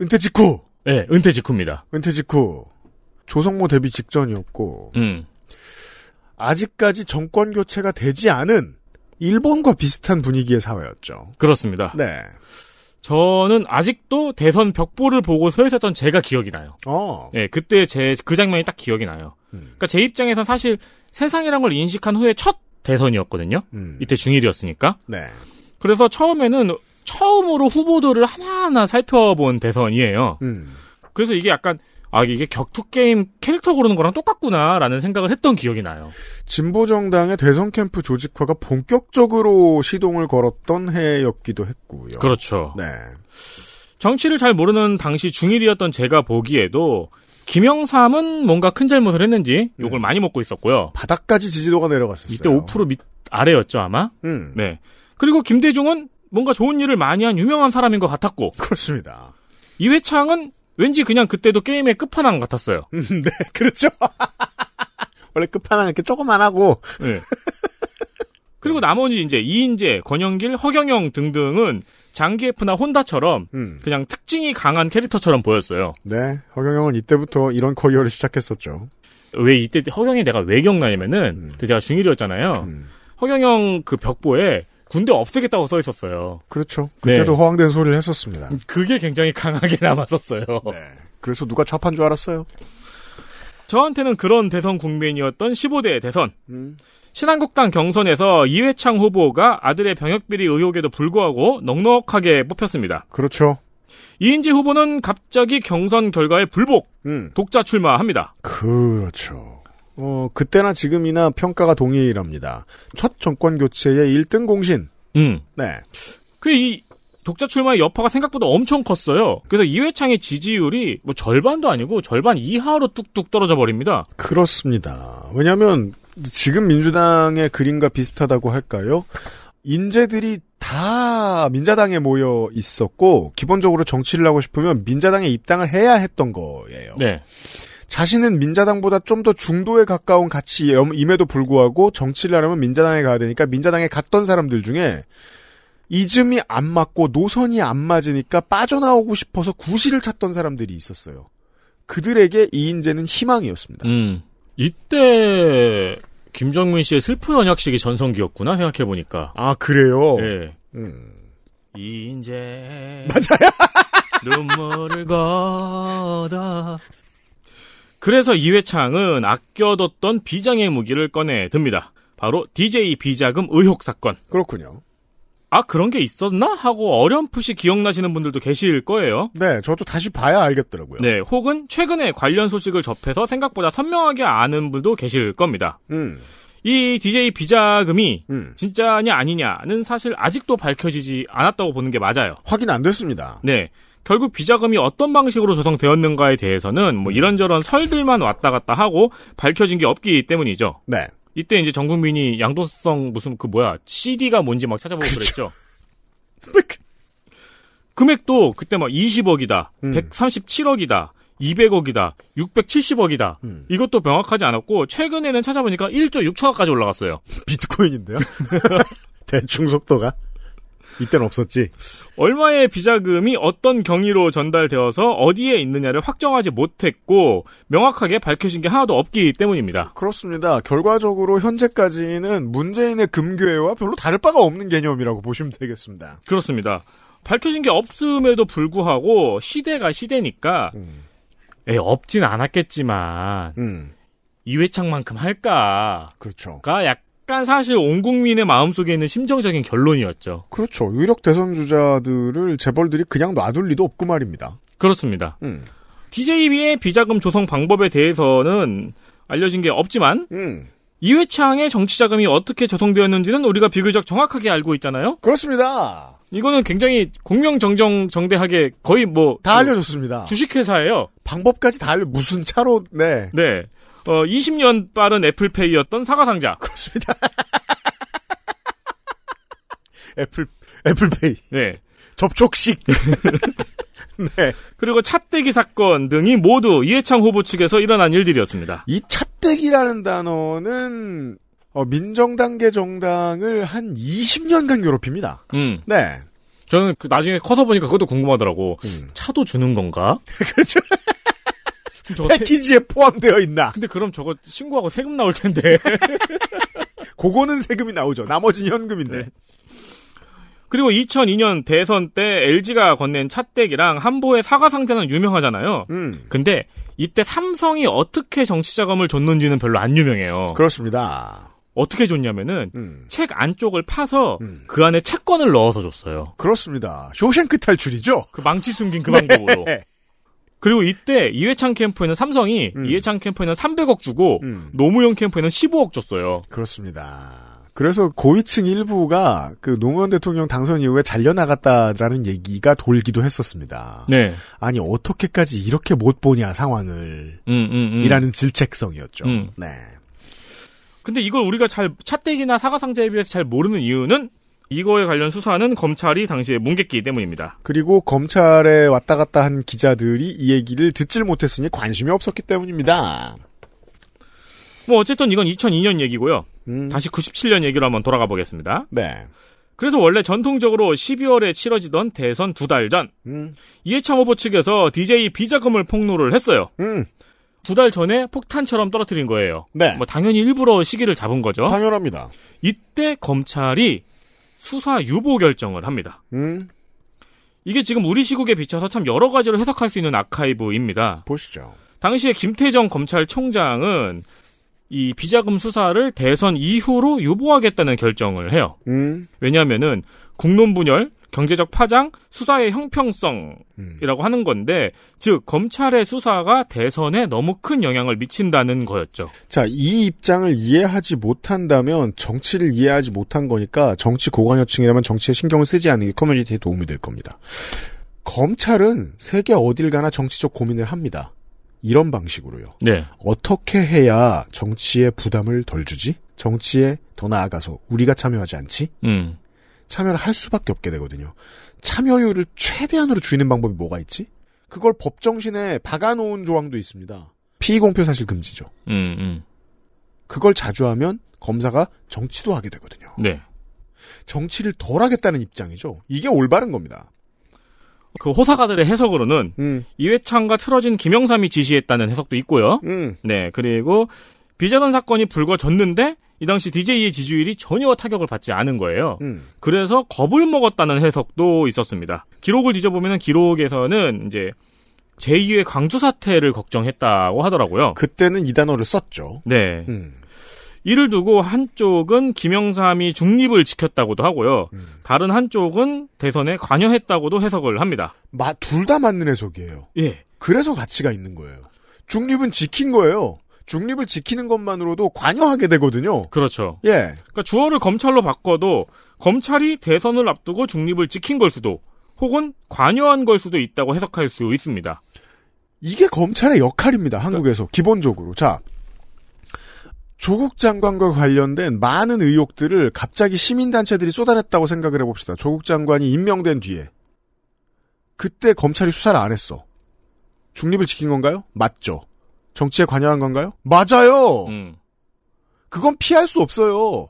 은퇴 직후. 네, 은퇴 직후입니다. 은퇴 직후. 조성모 데뷔 직전이었고. 음. 아직까지 정권 교체가 되지 않은 일본과 비슷한 분위기의 사회였죠. 그렇습니다. 네. 저는 아직도 대선 벽보를 보고 서 있었던 제가 기억이 나요. 어. 예, 그때 제 그 장면이 딱 기억이 나요. 음. 그러니까 제 입장에선 사실 세상이란 걸 인식한 후에 첫 대선이었거든요. 음. 이때 중일이었으니까. 네. 그래서 처음에는 처음으로 후보들을 하나하나 살펴본 대선이에요. 음. 그래서 이게 약간 아 이게 격투 게임 캐릭터 고르는 거랑 똑같구나라는 생각을 했던 기억이 나요. 진보 정당의 대선 캠프 조직화가 본격적으로 시동을 걸었던 해였기도 했고요. 그렇죠. 네. 정치를 잘 모르는 당시 중일이었던 제가 보기에도 김영삼은 뭔가 큰 잘못을 했는지 네. 욕을 네. 많이 먹고 있었고요. 바닥까지 지지도가 내려갔었어요. 이때 5%밑 아래였죠 아마. 음. 네. 그리고 김대중은 뭔가 좋은 일을 많이 한 유명한 사람인 것 같았고. 그렇습니다. 이회창은 왠지 그냥 그때도 게임의 끝판왕 같았어요. 음, [laughs] 네, 그렇죠. [laughs] 원래 끝판왕 이렇게 조금만 하고. 네. [laughs] 그리고 나머지 이제 이인재, 권영길, 허경영 등등은 장기F나 혼다처럼 음. 그냥 특징이 강한 캐릭터처럼 보였어요. 네, 허경영은 이때부터 이런 커리어를 시작했었죠. 왜 이때 허경이 내가 왜 기억나냐면은 음. 그 제가 중1이었잖아요. 음. 허경영 그 벽보에 군대 없애겠다고 써 있었어요. 그렇죠. 네. 그때도 네. 허황된 소리를 했었습니다. 그게 굉장히 강하게 [laughs] 남았었어요. 네. 그래서 누가 좌판 줄 알았어요. 저한테는 그런 대선 국민이었던 15대 대선. 음. 신한국당 경선에서 이회창 후보가 아들의 병역비리 의혹에도 불구하고 넉넉하게 뽑혔습니다. 그렇죠. 이인지 후보는 갑자기 경선 결과에 불복, 음. 독자 출마합니다. 그렇죠. 어, 그때나 지금이나 평가가 동일합니다. 첫 정권 교체의 1등 공신. 음. 네. 그 이 독자 출마의 여파가 생각보다 엄청 컸어요. 그래서 이회창의 지지율이 뭐 절반도 아니고 절반 이하로 뚝뚝 떨어져 버립니다. 그렇습니다. 왜냐하면 지금 민주당의 그림과 비슷하다고 할까요? 인재들이 다 민자당에 모여 있었고 기본적으로 정치를 하고 싶으면 민자당에 입당을 해야 했던 거예요. 네. 자신은 민자당보다 좀 더 중도에 가까운 가치임에도 불구하고 정치를 하려면 민자당에 가야 되니까 민자당에 갔던 사람들 중에 이즘이 안 맞고 노선이 안 맞으니까 빠져나오고 싶어서 구실을 찾던 사람들이 있었어요. 그들에게 이인재는 희망이었습니다. 음, 이때 김정민 씨의 슬픈 언약식이 전성기였구나 생각해 보니까. 아 그래요. 네. 음. 이인재 맞아요. [laughs] 눈물을 걷어 그래서 이회창은 아껴뒀던 비장의 무기를 꺼내 듭니다. 바로 DJ 비자금 의혹 사건. 그렇군요. 아 그런 게 있었나 하고 어렴풋이 기억나시는 분들도 계실 거예요. 네, 저도 다시 봐야 알겠더라고요. 네, 혹은 최근에 관련 소식을 접해서 생각보다 선명하게 아는 분도 계실 겁니다. 음. 이 DJ 비자금이 음. 진짜냐 아니냐는 사실 아직도 밝혀지지 않았다고 보는 게 맞아요. 확인 안 됐습니다. 네. 결국 비자금이 어떤 방식으로 조성되었는가에 대해서는 뭐 음. 이런저런 설들만 왔다 갔다 하고 밝혀진 게 없기 때문이죠. 네. 이때 이제 전 국민이 양도성 무슨 그 뭐야 CD가 뭔지 막 찾아보고 그랬죠. [laughs] 그 금액도 그때 막 20억이다, 음. 137억이다, 200억이다, 670억이다. 음. 이것도 명확하지 않았고 최근에는 찾아보니까 1조 6천억까지 올라갔어요. [laughs] 비트코인인데요. [laughs] 대충 속도가. 이때는 없었지. 얼마의 비자금이 어떤 경위로 전달되어서 어디에 있느냐를 확정하지 못했고 명확하게 밝혀진 게 하나도 없기 때문입니다. 그렇습니다. 결과적으로 현재까지는 문재인의 금괴와 별로 다를 바가 없는 개념이라고 보시면 되겠습니다. 그렇습니다. 밝혀진 게 없음에도 불구하고 시대가 시대니까 음. 에 예, 없진 않았겠지만 음. 이회창만큼 할까? 그렇죠약 약간 사실 온 국민의 마음속에 있는 심정적인 결론이었죠. 그렇죠. 유력 대선 주자들을 재벌들이 그냥 놔둘 리도 없고 말입니다. 그렇습니다. 음. DJB의 비자금 조성 방법에 대해서는 알려진 게 없지만 음. 이회창의 정치 자금이 어떻게 조성되었는지는 우리가 비교적 정확하게 알고 있잖아요. 그렇습니다. 이거는 굉장히 공명정정 정대하게 거의 뭐 다알려졌습니다 주식회사예요. 방법까지 다 알려 무슨 차로 네. 네. 어, 20년 빠른 애플페이였던 사과상자. 그렇습니다. [laughs] 애플, 애플페이. 네. 접촉식. [laughs] 네. 그리고 차떼기 사건 등이 모두 이해창 후보 측에서 일어난 일들이었습니다. 이 차떼기라는 단어는 어, 민정당계 정당을 한 20년간 괴롭힙니다. 음. 네. 저는 그 나중에 커서 보니까 그것도 궁금하더라고. 음. 차도 주는 건가? [laughs] 그렇죠. 그 패키지에 포함되어 있나? 근데 그럼 저거 신고하고 세금 나올 텐데. [laughs] 그거는 세금이 나오죠. 나머지는 현금인데. 네. 그리고 2002년 대선 때 LG가 건넨 차떼기랑 한보의 사과 상자는 유명하잖아요. 음. 근데 이때 삼성이 어떻게 정치 자금을 줬는지는 별로 안 유명해요. 그렇습니다. 어떻게 줬냐면은 음. 책 안쪽을 파서 음. 그 안에 채권을 넣어서 줬어요. 그렇습니다. 쇼생크 탈출이죠. 그 망치 숨긴 그 방법으로. 네. 그리고 이때 이회창 캠프에는 삼성이 음. 이회창 캠프에는 300억 주고 음. 노무현 캠프에는 15억 줬어요. 그렇습니다. 그래서 고위층 일부가 그 노무현 대통령 당선 이후에 잘려 나갔다라는 얘기가 돌기도 했었습니다. 네. 아니 어떻게까지 이렇게 못 보냐 상황을 음, 음, 음. 이라는 질책성이었죠. 음. 네. 근데 이걸 우리가 잘 차떼기나 사과상자에 비해서 잘 모르는 이유는 이거에 관련 수사는 검찰이 당시에 뭉갰기 때문입니다. 그리고 검찰에 왔다 갔다 한 기자들이 이 얘기를 듣질 못했으니 관심이 없었기 때문입니다. 뭐 어쨌든 이건 2002년 얘기고요. 음. 다시 97년 얘기로 한번 돌아가 보겠습니다. 네. 그래서 원래 전통적으로 12월에 치러지던 대선 두 달 전, 음. 이해창 후보 측에서 DJ 비자금을 폭로를 했어요. 음. 두달 전에 폭탄처럼 떨어뜨린 거예요. 네. 뭐 당연히 일부러 시기를 잡은 거죠. 당연합니다. 이때 검찰이 수사 유보 결정을 합니다. 음. 이게 지금 우리 시국에 비춰서 참 여러 가지로 해석할 수 있는 아카이브입니다. 보시죠. 당시에 김태정 검찰총장은 이 비자금 수사를 대선 이후로 유보하겠다는 결정을 해요. 음. 왜냐하면은 국론 분열, 경제적 파장, 수사의 형평성이라고 음. 하는 건데, 즉 검찰의 수사가 대선에 너무 큰 영향을 미친다는 거였죠. 자, 이 입장을 이해하지 못한다면 정치를 이해하지 못한 거니까 정치 고관여층이라면 정치에 신경을 쓰지 않는 게 커뮤니티에 도움이 될 겁니다. 검찰은 세계 어딜 가나 정치적 고민을 합니다. 이런 방식으로요. 네. 어떻게 해야 정치에 부담을 덜 주지? 정치에 더 나아가서 우리가 참여하지 않지? 음. 참여를 할 수밖에 없게 되거든요. 참여율을 최대한으로 줄이는 방법이 뭐가 있지? 그걸 법정신에 박아놓은 조항도 있습니다. 피의공표 사실 금지죠. 음, 음. 그걸 자주 하면 검사가 정치도 하게 되거든요. 네. 정치를 덜 하겠다는 입장이죠. 이게 올바른 겁니다. 그 호사가들의 해석으로는 음. 이회창과 틀어진 김영삼이 지시했다는 해석도 있고요. 음. 네, 그리고 비자금 사건이 불거졌는데 이 당시 DJ의 지지율이 전혀 타격을 받지 않은 거예요. 음. 그래서 겁을 먹었다는 해석도 있었습니다. 기록을 뒤져보면 기록에서는 이제 제2의 광주 사태를 걱정했다고 하더라고요. 그때는 이 단어를 썼죠. 네. 음. 이를 두고 한쪽은 김영삼이 중립을 지켰다고도 하고요. 음. 다른 한쪽은 대선에 관여했다고도 해석을 합니다. 둘 다 맞는 해석이에요. 예. 그래서 가치가 있는 거예요. 중립은 지킨 거예요. 중립을 지키는 것만으로도 관여하게 되거든요. 그렇죠. 예. 그러니까 주어를 검찰로 바꿔도 검찰이 대선을 앞두고 중립을 지킨 걸 수도 혹은 관여한 걸 수도 있다고 해석할 수 있습니다. 이게 검찰의 역할입니다. 한국에서 그 기본적으로. 자. 조국 장관과 관련된 많은 의혹들을 갑자기 시민단체들이 쏟아냈다고 생각을 해봅시다. 조국 장관이 임명된 뒤에. 그때 검찰이 수사를 안 했어. 중립을 지킨 건가요? 맞죠. 정치에 관여한 건가요? 맞아요. 음. 그건 피할 수 없어요.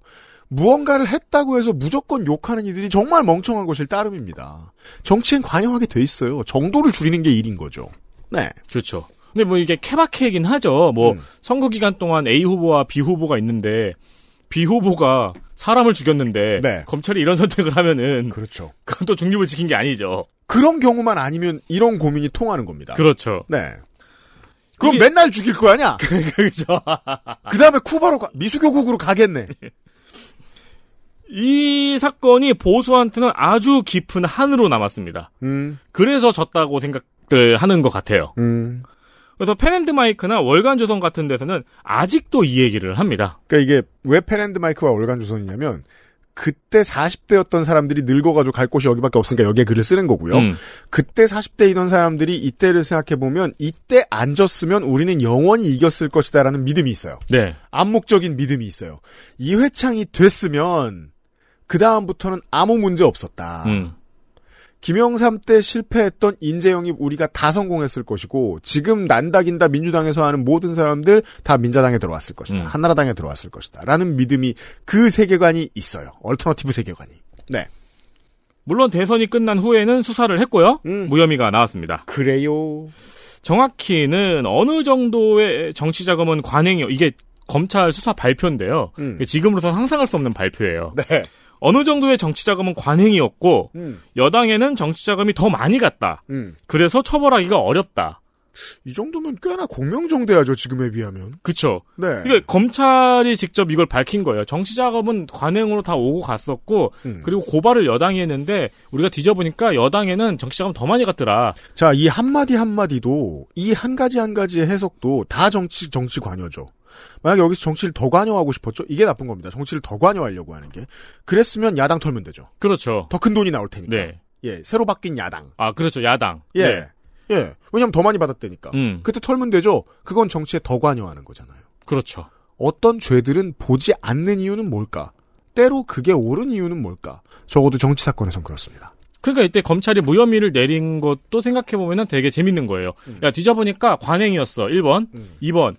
무언가를 했다고 해서 무조건 욕하는 이들이 정말 멍청한 것일 따름입니다. 정치엔 관여하게 돼 있어요. 정도를 줄이는 게 일인 거죠. 네. 그렇죠. 근데 뭐 이게 케바케이긴 하죠. 뭐 음. 선거 기간 동안 A 후보와 B 후보가 있는데 B 후보가 사람을 죽였는데 네. 검찰이 이런 [laughs] 선택을 하면은 그렇죠. 그건 또 중립을 지킨 게 아니죠. 그런 경우만 아니면 이런 고민이 통하는 겁니다. 그렇죠. 네. 그럼 그게... 맨날 죽일 거 아니야? [laughs] 그, 그죠. 그 다음에 쿠바로 가, 미수교국으로 가겠네. 이 사건이 보수한테는 아주 깊은 한으로 남았습니다. 음. 그래서 졌다고 생각들 하는 것 같아요. 음. 그래서 펜랜드 마이크나 월간조선 같은 데서는 아직도 이 얘기를 합니다. 그러니까 이게 왜펜랜드 마이크와 월간조선이냐면 그때 40대였던 사람들이 늙어가지고 갈 곳이 여기밖에 없으니까 여기에 글을 쓰는 거고요. 음. 그때 40대이던 사람들이 이때를 생각해보면 이때 앉았으면 우리는 영원히 이겼을 것이다라는 믿음이 있어요. 네. 암묵적인 믿음이 있어요. 이회창이 됐으면 그다음부터는 아무 문제 없었다. 음. 김영삼 때 실패했던 인재영입 우리가 다 성공했을 것이고 지금 난다긴다 민주당에서 하는 모든 사람들 다 민자당에 들어왔을 것이다. 음. 한나라당에 들어왔을 것이다. 라는 믿음이 그 세계관이 있어요. 얼터너티브 세계관이. 네. 물론 대선이 끝난 후에는 수사를 했고요. 음. 무혐의가 나왔습니다. 그래요. 정확히는 어느 정도의 정치 자금은 관행이요. 이게 검찰 수사 발표인데요. 음. 지금으로선 상상할 수 없는 발표예요. 네. 어느 정도의 정치자금은 관행이었고 음. 여당에는 정치자금이 더 많이 갔다. 음. 그래서 처벌하기가 어렵다. 이 정도면 꽤나 공명정대하죠 지금에 비하면. 그렇죠. 네. 그러 검찰이 직접 이걸 밝힌 거예요. 정치 자금은 관행으로 다 오고 갔었고 음. 그리고 고발을 여당이 했는데 우리가 뒤져보니까 여당에는 정치 자금 더 많이 갔더라. 자, 이 한마디 한마디도 이 한 가지 한 가지의 해석도 다 정치 정치 관여죠. 만약에 여기서 정치를 더 관여하고 싶었죠? 이게 나쁜 겁니다. 정치를 더 관여하려고 하는 게. 그랬으면 야당 털면 되죠. 그렇죠. 더 큰 돈이 나올 테니까. 네. 예, 새로 바뀐 야당. 아, 그렇죠. 야당. 예. 네. 예. 왜냐면 더 많이 받았다니까. 음. 그때 털면 되죠. 그건 정치에 더 관여하는 거잖아요. 그렇죠. 어떤 죄들은 보지 않는 이유는 뭘까? 때로 그게 옳은 이유는 뭘까? 적어도 정치 사건에선 그렇습니다. 그러니까 이때 검찰이 무혐의를 내린 것도 생각해보면 되게 재밌는 거예요. 음. 야, 뒤져보니까 관행이었어. 1번. 음. 2번.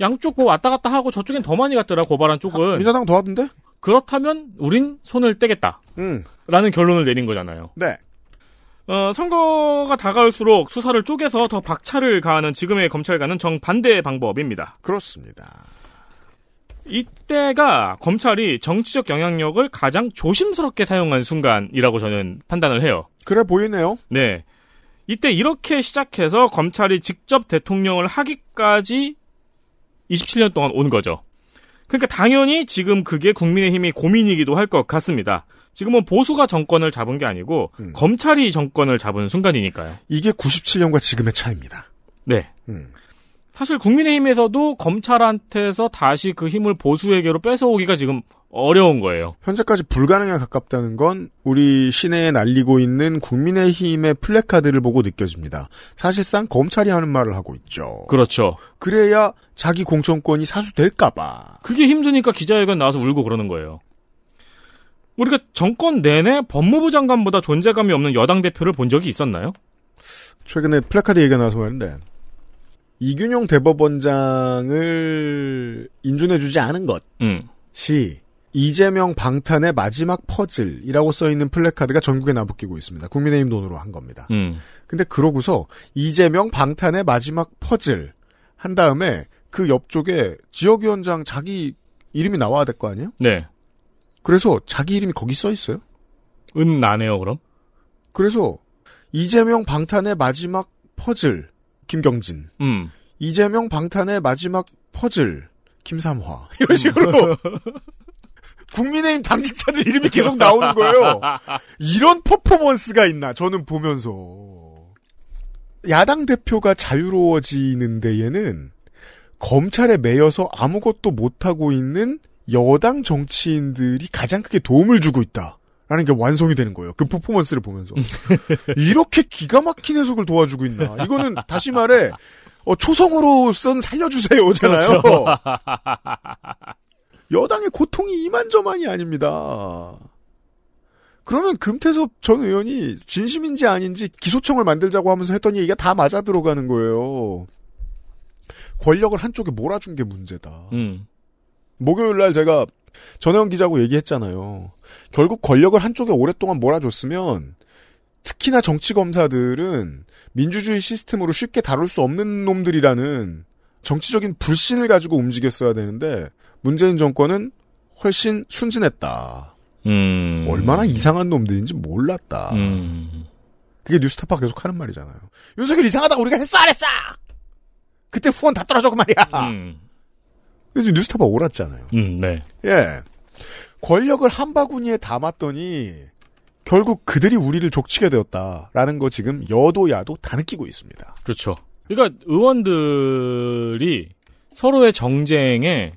양쪽 그 왔다 갔다 하고 저쪽엔 더 많이 갔더라 고발한 쪽은. 민자당 더 하던데? 그렇다면 우린 손을 떼겠다. 음. 라는 결론을 내린 거잖아요. 네. 어, 선거가 다가올수록 수사를 쪼개서 더 박차를 가하는 지금의 검찰과는 정반대의 방법입니다. 그렇습니다. 이때가 검찰이 정치적 영향력을 가장 조심스럽게 사용한 순간이라고 저는 판단을 해요. 그래 보이네요. 네. 이때 이렇게 시작해서 검찰이 직접 대통령을 하기까지 27년 동안 온 거죠. 그러니까 당연히 지금 그게 국민의힘이 고민이기도 할 것 같습니다. 지금은 보수가 정권을 잡은 게 아니고 음. 검찰이 정권을 잡은 순간이니까요. 이게 97년과 지금의 차이입니다. 네. 음. 사실 국민의힘에서도 검찰한테서 다시 그 힘을 보수에게로 뺏어오기가 지금 어려운 거예요. 현재까지 불가능에 가깝다는 건 우리 시내에 날리고 있는 국민의힘의 플래카드를 보고 느껴집니다. 사실상 검찰이 하는 말을 하고 있죠. 그렇죠. 그래야 자기 공천권이 사수될까봐. 그게 힘드니까 기자회견 나와서 울고 그러는 거예요. 우리가 정권 내내 법무부 장관보다 존재감이 없는 여당 대표를 본 적이 있었나요? 최근에 플래카드 얘기가 나와서 말인데 이균용 대법원장을 인준해주지 않은 것이 음. 이재명 방탄의 마지막 퍼즐이라고 써있는 플래카드가 전국에 나붙기고 있습니다. 국민의힘 돈으로 한 겁니다. 음. 근데 그러고서 이재명 방탄의 마지막 퍼즐 한 다음에 그 옆쪽에 지역위원장 자기 이름이 나와야 될 거 아니에요? 네. 그래서 자기 이름이 거기 써 있어요? 은 나네요, 그럼? 그래서 이재명 방탄의 마지막 퍼즐 김경진. 음. 이재명 방탄의 마지막 퍼즐 김삼화 [laughs] 이런 식으로 음. [laughs] 국민의힘 당직자들 이름이 계속 나오는 거예요. 이런 퍼포먼스가 있나 저는 보면서 야당 대표가 자유로워지는 데에는 검찰에 매여서 아무것도 못하고 있는 여당 정치인들이 가장 크게 도움을 주고 있다. 라는 게 완성이 되는 거예요. 그 퍼포먼스를 보면서. [laughs] 이렇게 기가 막힌 해석을 도와주고 있나. 이거는 다시 말해, 어, 초성으로 쓴 살려주세요잖아요. 그렇죠. [laughs] 여당의 고통이 이만저만이 아닙니다. 그러면 금태섭 전 의원이 진심인지 아닌지 기소청을 만들자고 하면서 했던 얘기가 다 맞아 들어가는 거예요. 권력을 한쪽에 몰아준 게 문제다. 음. 목요일 날 제가 전혜원 기자하고 얘기했잖아요. 결국 권력을 한쪽에 오랫동안 몰아줬으면 특히나 정치 검사들은 민주주의 시스템으로 쉽게 다룰 수 없는 놈들이라는 정치적인 불신을 가지고 움직였어야 되는데 문재인 정권은 훨씬 순진했다. 음. 얼마나 이상한 놈들인지 몰랐다. 음. 그게 뉴스타파 계속 하는 말이잖아요. 윤석열 이상하다 우리가 했어 안 했어. 그때 후원 다 떨어졌고 그 말이야. 음. 그래서 뉴스타파 옳았잖아요. 음, 네. 예. 권력을 한 바구니에 담았더니 결국 그들이 우리를 족치게 되었다라는 거 지금 여도야도 다 느끼고 있습니다. 그렇죠. 그러니까 의원들이 서로의 정쟁에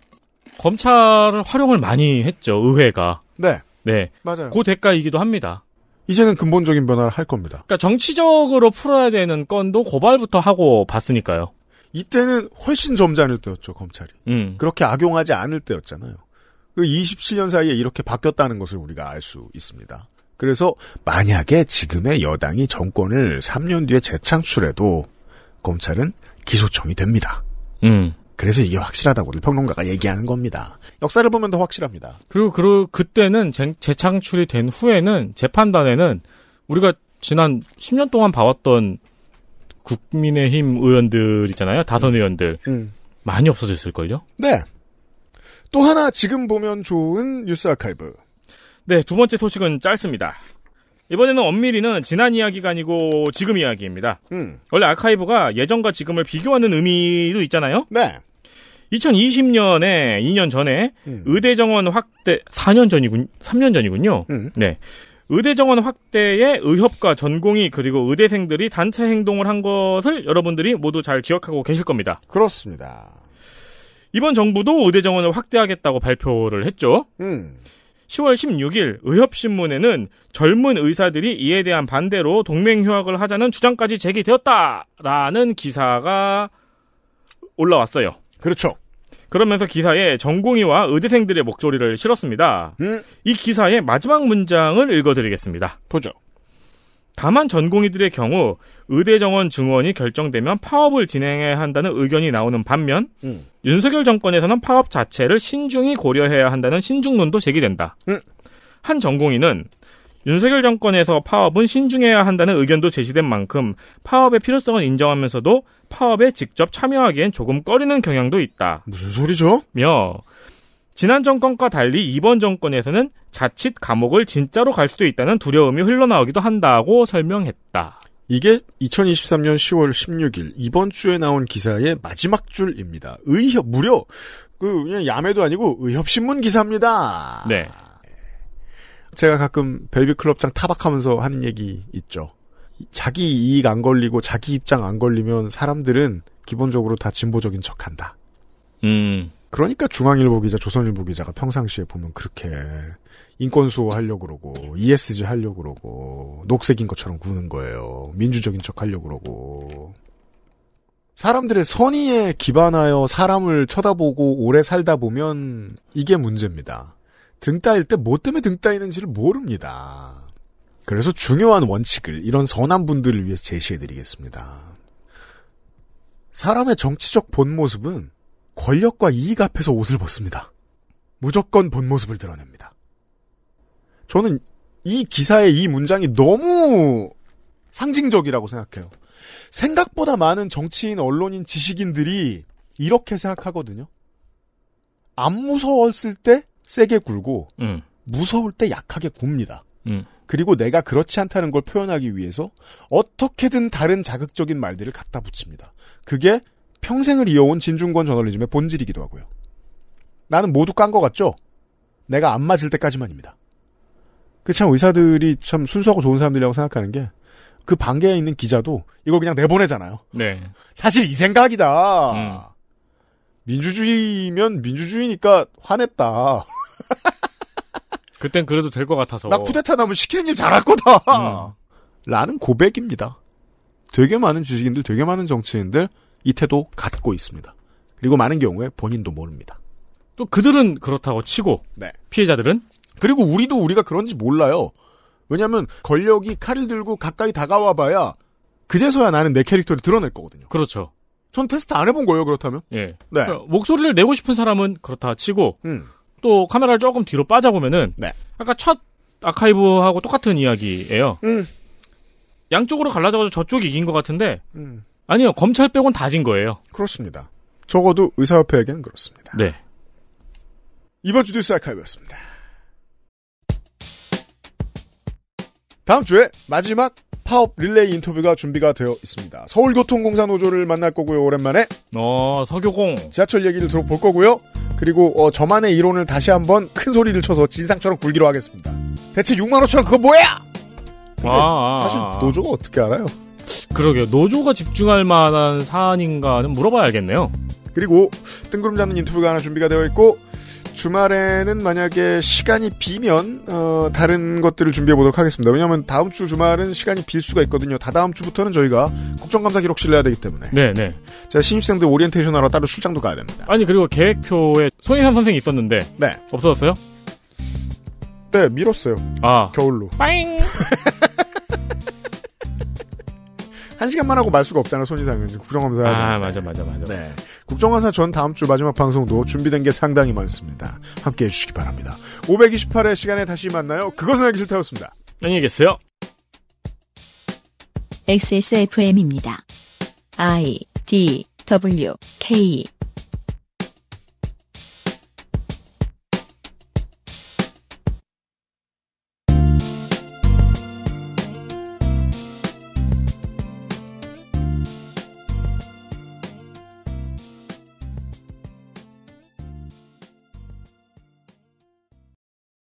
검찰을 활용을 많이 했죠. 의회가. 네. 네. 맞아요. 고 그 대가이기도 합니다. 이제는 근본적인 변화를 할 겁니다. 그러니까 정치적으로 풀어야 되는 건도 고발부터 하고 봤으니까요. 이때는 훨씬 점잖을 때였죠, 검찰이. 음. 그렇게 악용하지 않을 때였잖아요. 그 27년 사이에 이렇게 바뀌었다는 것을 우리가 알 수 있습니다. 그래서 만약에 지금의 여당이 정권을 3년 뒤에 재창출해도 검찰은 기소청이 됩니다. 음. 그래서 이게 확실하다고들 평론가가 얘기하는 겁니다. 역사를 보면 더 확실합니다. 그리고 그 그때는 재, 창출이된 후에는 재판단에는 우리가 지난 10년 동안 봐왔던 국민의힘 의원들 있잖아요. 다선 음. 의원들 음. 많이 없어졌을 걸요. 네. 또 하나 지금 보면 좋은 뉴스 아카이브. 네, 두 번째 소식은 짧습니다. 이번에는 엄밀히는 지난 이야기가 아니고 지금 이야기입니다. 음. 원래 아카이브가 예전과 지금을 비교하는 의미도 있잖아요. 네. 2020년에 2년 전에 음. 의대 정원 확대 4년 전이군 3년 전이군요. 음. 네. 의대 정원 확대에 의협과 전공이 그리고 의대생들이 단체 행동을 한 것을 여러분들이 모두 잘 기억하고 계실 겁니다. 그렇습니다. 이번 정부도 의대 정원을 확대하겠다고 발표를 했죠. 음. 10월 16일 의협신문에는 젊은 의사들이 이에 대한 반대로 동맹휴학을 하자는 주장까지 제기되었다라는 기사가 올라왔어요. 그렇죠. 그러면서 기사에 전공의와 의대생들의 목소리를 실었습니다. 음. 이 기사의 마지막 문장을 읽어드리겠습니다. 보죠. 다만 전공의들의 경우 의대 정원 증원이 결정되면 파업을 진행해야 한다는 의견이 나오는 반면 음. 윤석열 정권에서는 파업 자체를 신중히 고려해야 한다는 신중론도 제기된다. 음. 한 전공의는 윤석열 정권에서 파업은 신중해야 한다는 의견도 제시된 만큼 파업의 필요성을 인정하면서도 파업에 직접 참여하기엔 조금 꺼리는 경향도 있다. 무슨 소리죠? 며 지난 정권과 달리 이번 정권에서는 자칫 감옥을 진짜로 갈 수도 있다는 두려움이 흘러나오기도 한다고 설명했다. 이게 2023년 10월 16일 이번 주에 나온 기사의 마지막 줄입니다. 의협 무려 그 그냥 야매도 아니고 의협 신문 기사입니다. 네. 제가 가끔 벨벳 클럽장 타박하면서 하는 얘기 있죠. 자기 이익 안 걸리고 자기 입장 안 걸리면 사람들은 기본적으로 다 진보적인 척한다. 음. 그러니까 중앙일보 기자, 조선일보 기자가 평상시에 보면 그렇게 인권수호 하려고 그러고 ESG 하려고 그러고 녹색인 것처럼 구는 거예요. 민주적인 척 하려고 그러고 사람들의 선의에 기반하여 사람을 쳐다보고 오래 살다 보면 이게 문제입니다. 등 따일 때 뭐 때문에 등 따이는지를 모릅니다. 그래서 중요한 원칙을 이런 선한 분들을 위해서 제시해드리겠습니다. 사람의 정치적 본 모습은 권력과 이익 앞에서 옷을 벗습니다. 무조건 본 모습을 드러냅니다. 저는 이 기사의 이 문장이 너무 상징적이라고 생각해요. 생각보다 많은 정치인, 언론인, 지식인들이 이렇게 생각하거든요. 안 무서웠을 때 세게 굴고 음. 무서울 때 약하게 굽니다. 음. 그리고 내가 그렇지 않다는 걸 표현하기 위해서 어떻게든 다른 자극적인 말들을 갖다 붙입니다. 그게 평생을 이어온 진중권 저널리즘의 본질이기도 하고요. 나는 모두 깐 것 같죠? 내가 안 맞을 때까지만입니다. 그 참 의사들이 참 순수하고 좋은 사람들이라고 생각하는 게 그방계에 있는 기자도 이걸 그냥 내보내잖아요. 네. 사실 이 생각이다. 음. 민주주의면 민주주의니까 화냈다. [laughs] 그땐 그래도 될 것 같아서. 나 쿠데타 나면 시키는 일 잘할 거다. 음. 라는 고백입니다. 되게 많은 지식인들, 되게 많은 정치인들 이 태도 갖고 있습니다. 그리고 많은 경우에 본인도 모릅니다. 또 그들은 그렇다고 치고 네. 피해자들은 그리고 우리도 우리가 그런지 몰라요. 왜냐하면 권력이 칼을 들고 가까이 다가와봐야 그제서야 나는 내 캐릭터를 드러낼 거거든요. 그렇죠. 전 테스트 안 해본 거예요, 그렇다면? 예. 네. 그러니까 목소리를 내고 싶은 사람은 그렇다 치고, 음. 또 카메라를 조금 뒤로 빠져보면은, 네. 아까 첫 아카이브하고 똑같은 이야기예요. 음. 양쪽으로 갈라져가지고 저쪽이 이긴 것 같은데, 음. 아니요, 검찰 빼곤 다 진 거예요. 그렇습니다. 적어도 의사협회에겐 그렇습니다. 네. 이번 주 뉴스 아카이브였습니다. 다음 주에 마지막 파업 릴레이 인터뷰가 준비가 되어 있습니다. 서울교통공사노조를 만날 거고요, 오랜만에. 어, 서교공. 지하철 얘기를 들어볼 거고요. 그리고 어, 저만의 이론을 다시 한번 큰 소리를 쳐서 진상처럼 굴기로 하겠습니다. 대체 6만 5천 원 그거 뭐야? 근데 아, 사실 아, 아. 노조가 어떻게 알아요? 그러게요. 노조가 집중할 만한 사안인가는 물어봐야겠네요. 그리고 뜬구름 잡는 인터뷰가 하나 준비가 되어 있고 주말에는 만약에 시간이 비면 어, 다른 것들을 준비해 보도록 하겠습니다. 왜냐하면 다음 주 주말은 시간이 빌 수가 있거든요. 다 다음 주부터는 저희가 국정감사 기록실 해야 되기 때문에. 네네. 제가 네. 신입생들 오리엔테이션하러 따로 출장도 가야 됩니다. 아니 그리고 계획표에 손희상 선생이 있었는데 네. 없어졌어요? 네밀었어요아 겨울로. 빠잉. [laughs] 한 시간만 하고 말 수가 없잖아 요 손희상은 국정감사. 아 맞아 맞아 맞아. 네. 국정화사 전 다음 주 마지막 방송도 준비된 게 상당히 많습니다. 함께 해주시기 바랍니다. 528회 시간에 다시 만나요. 그것은 알기 싫다였습니다. 안녕히 계세요. XSFM입니다. I D W K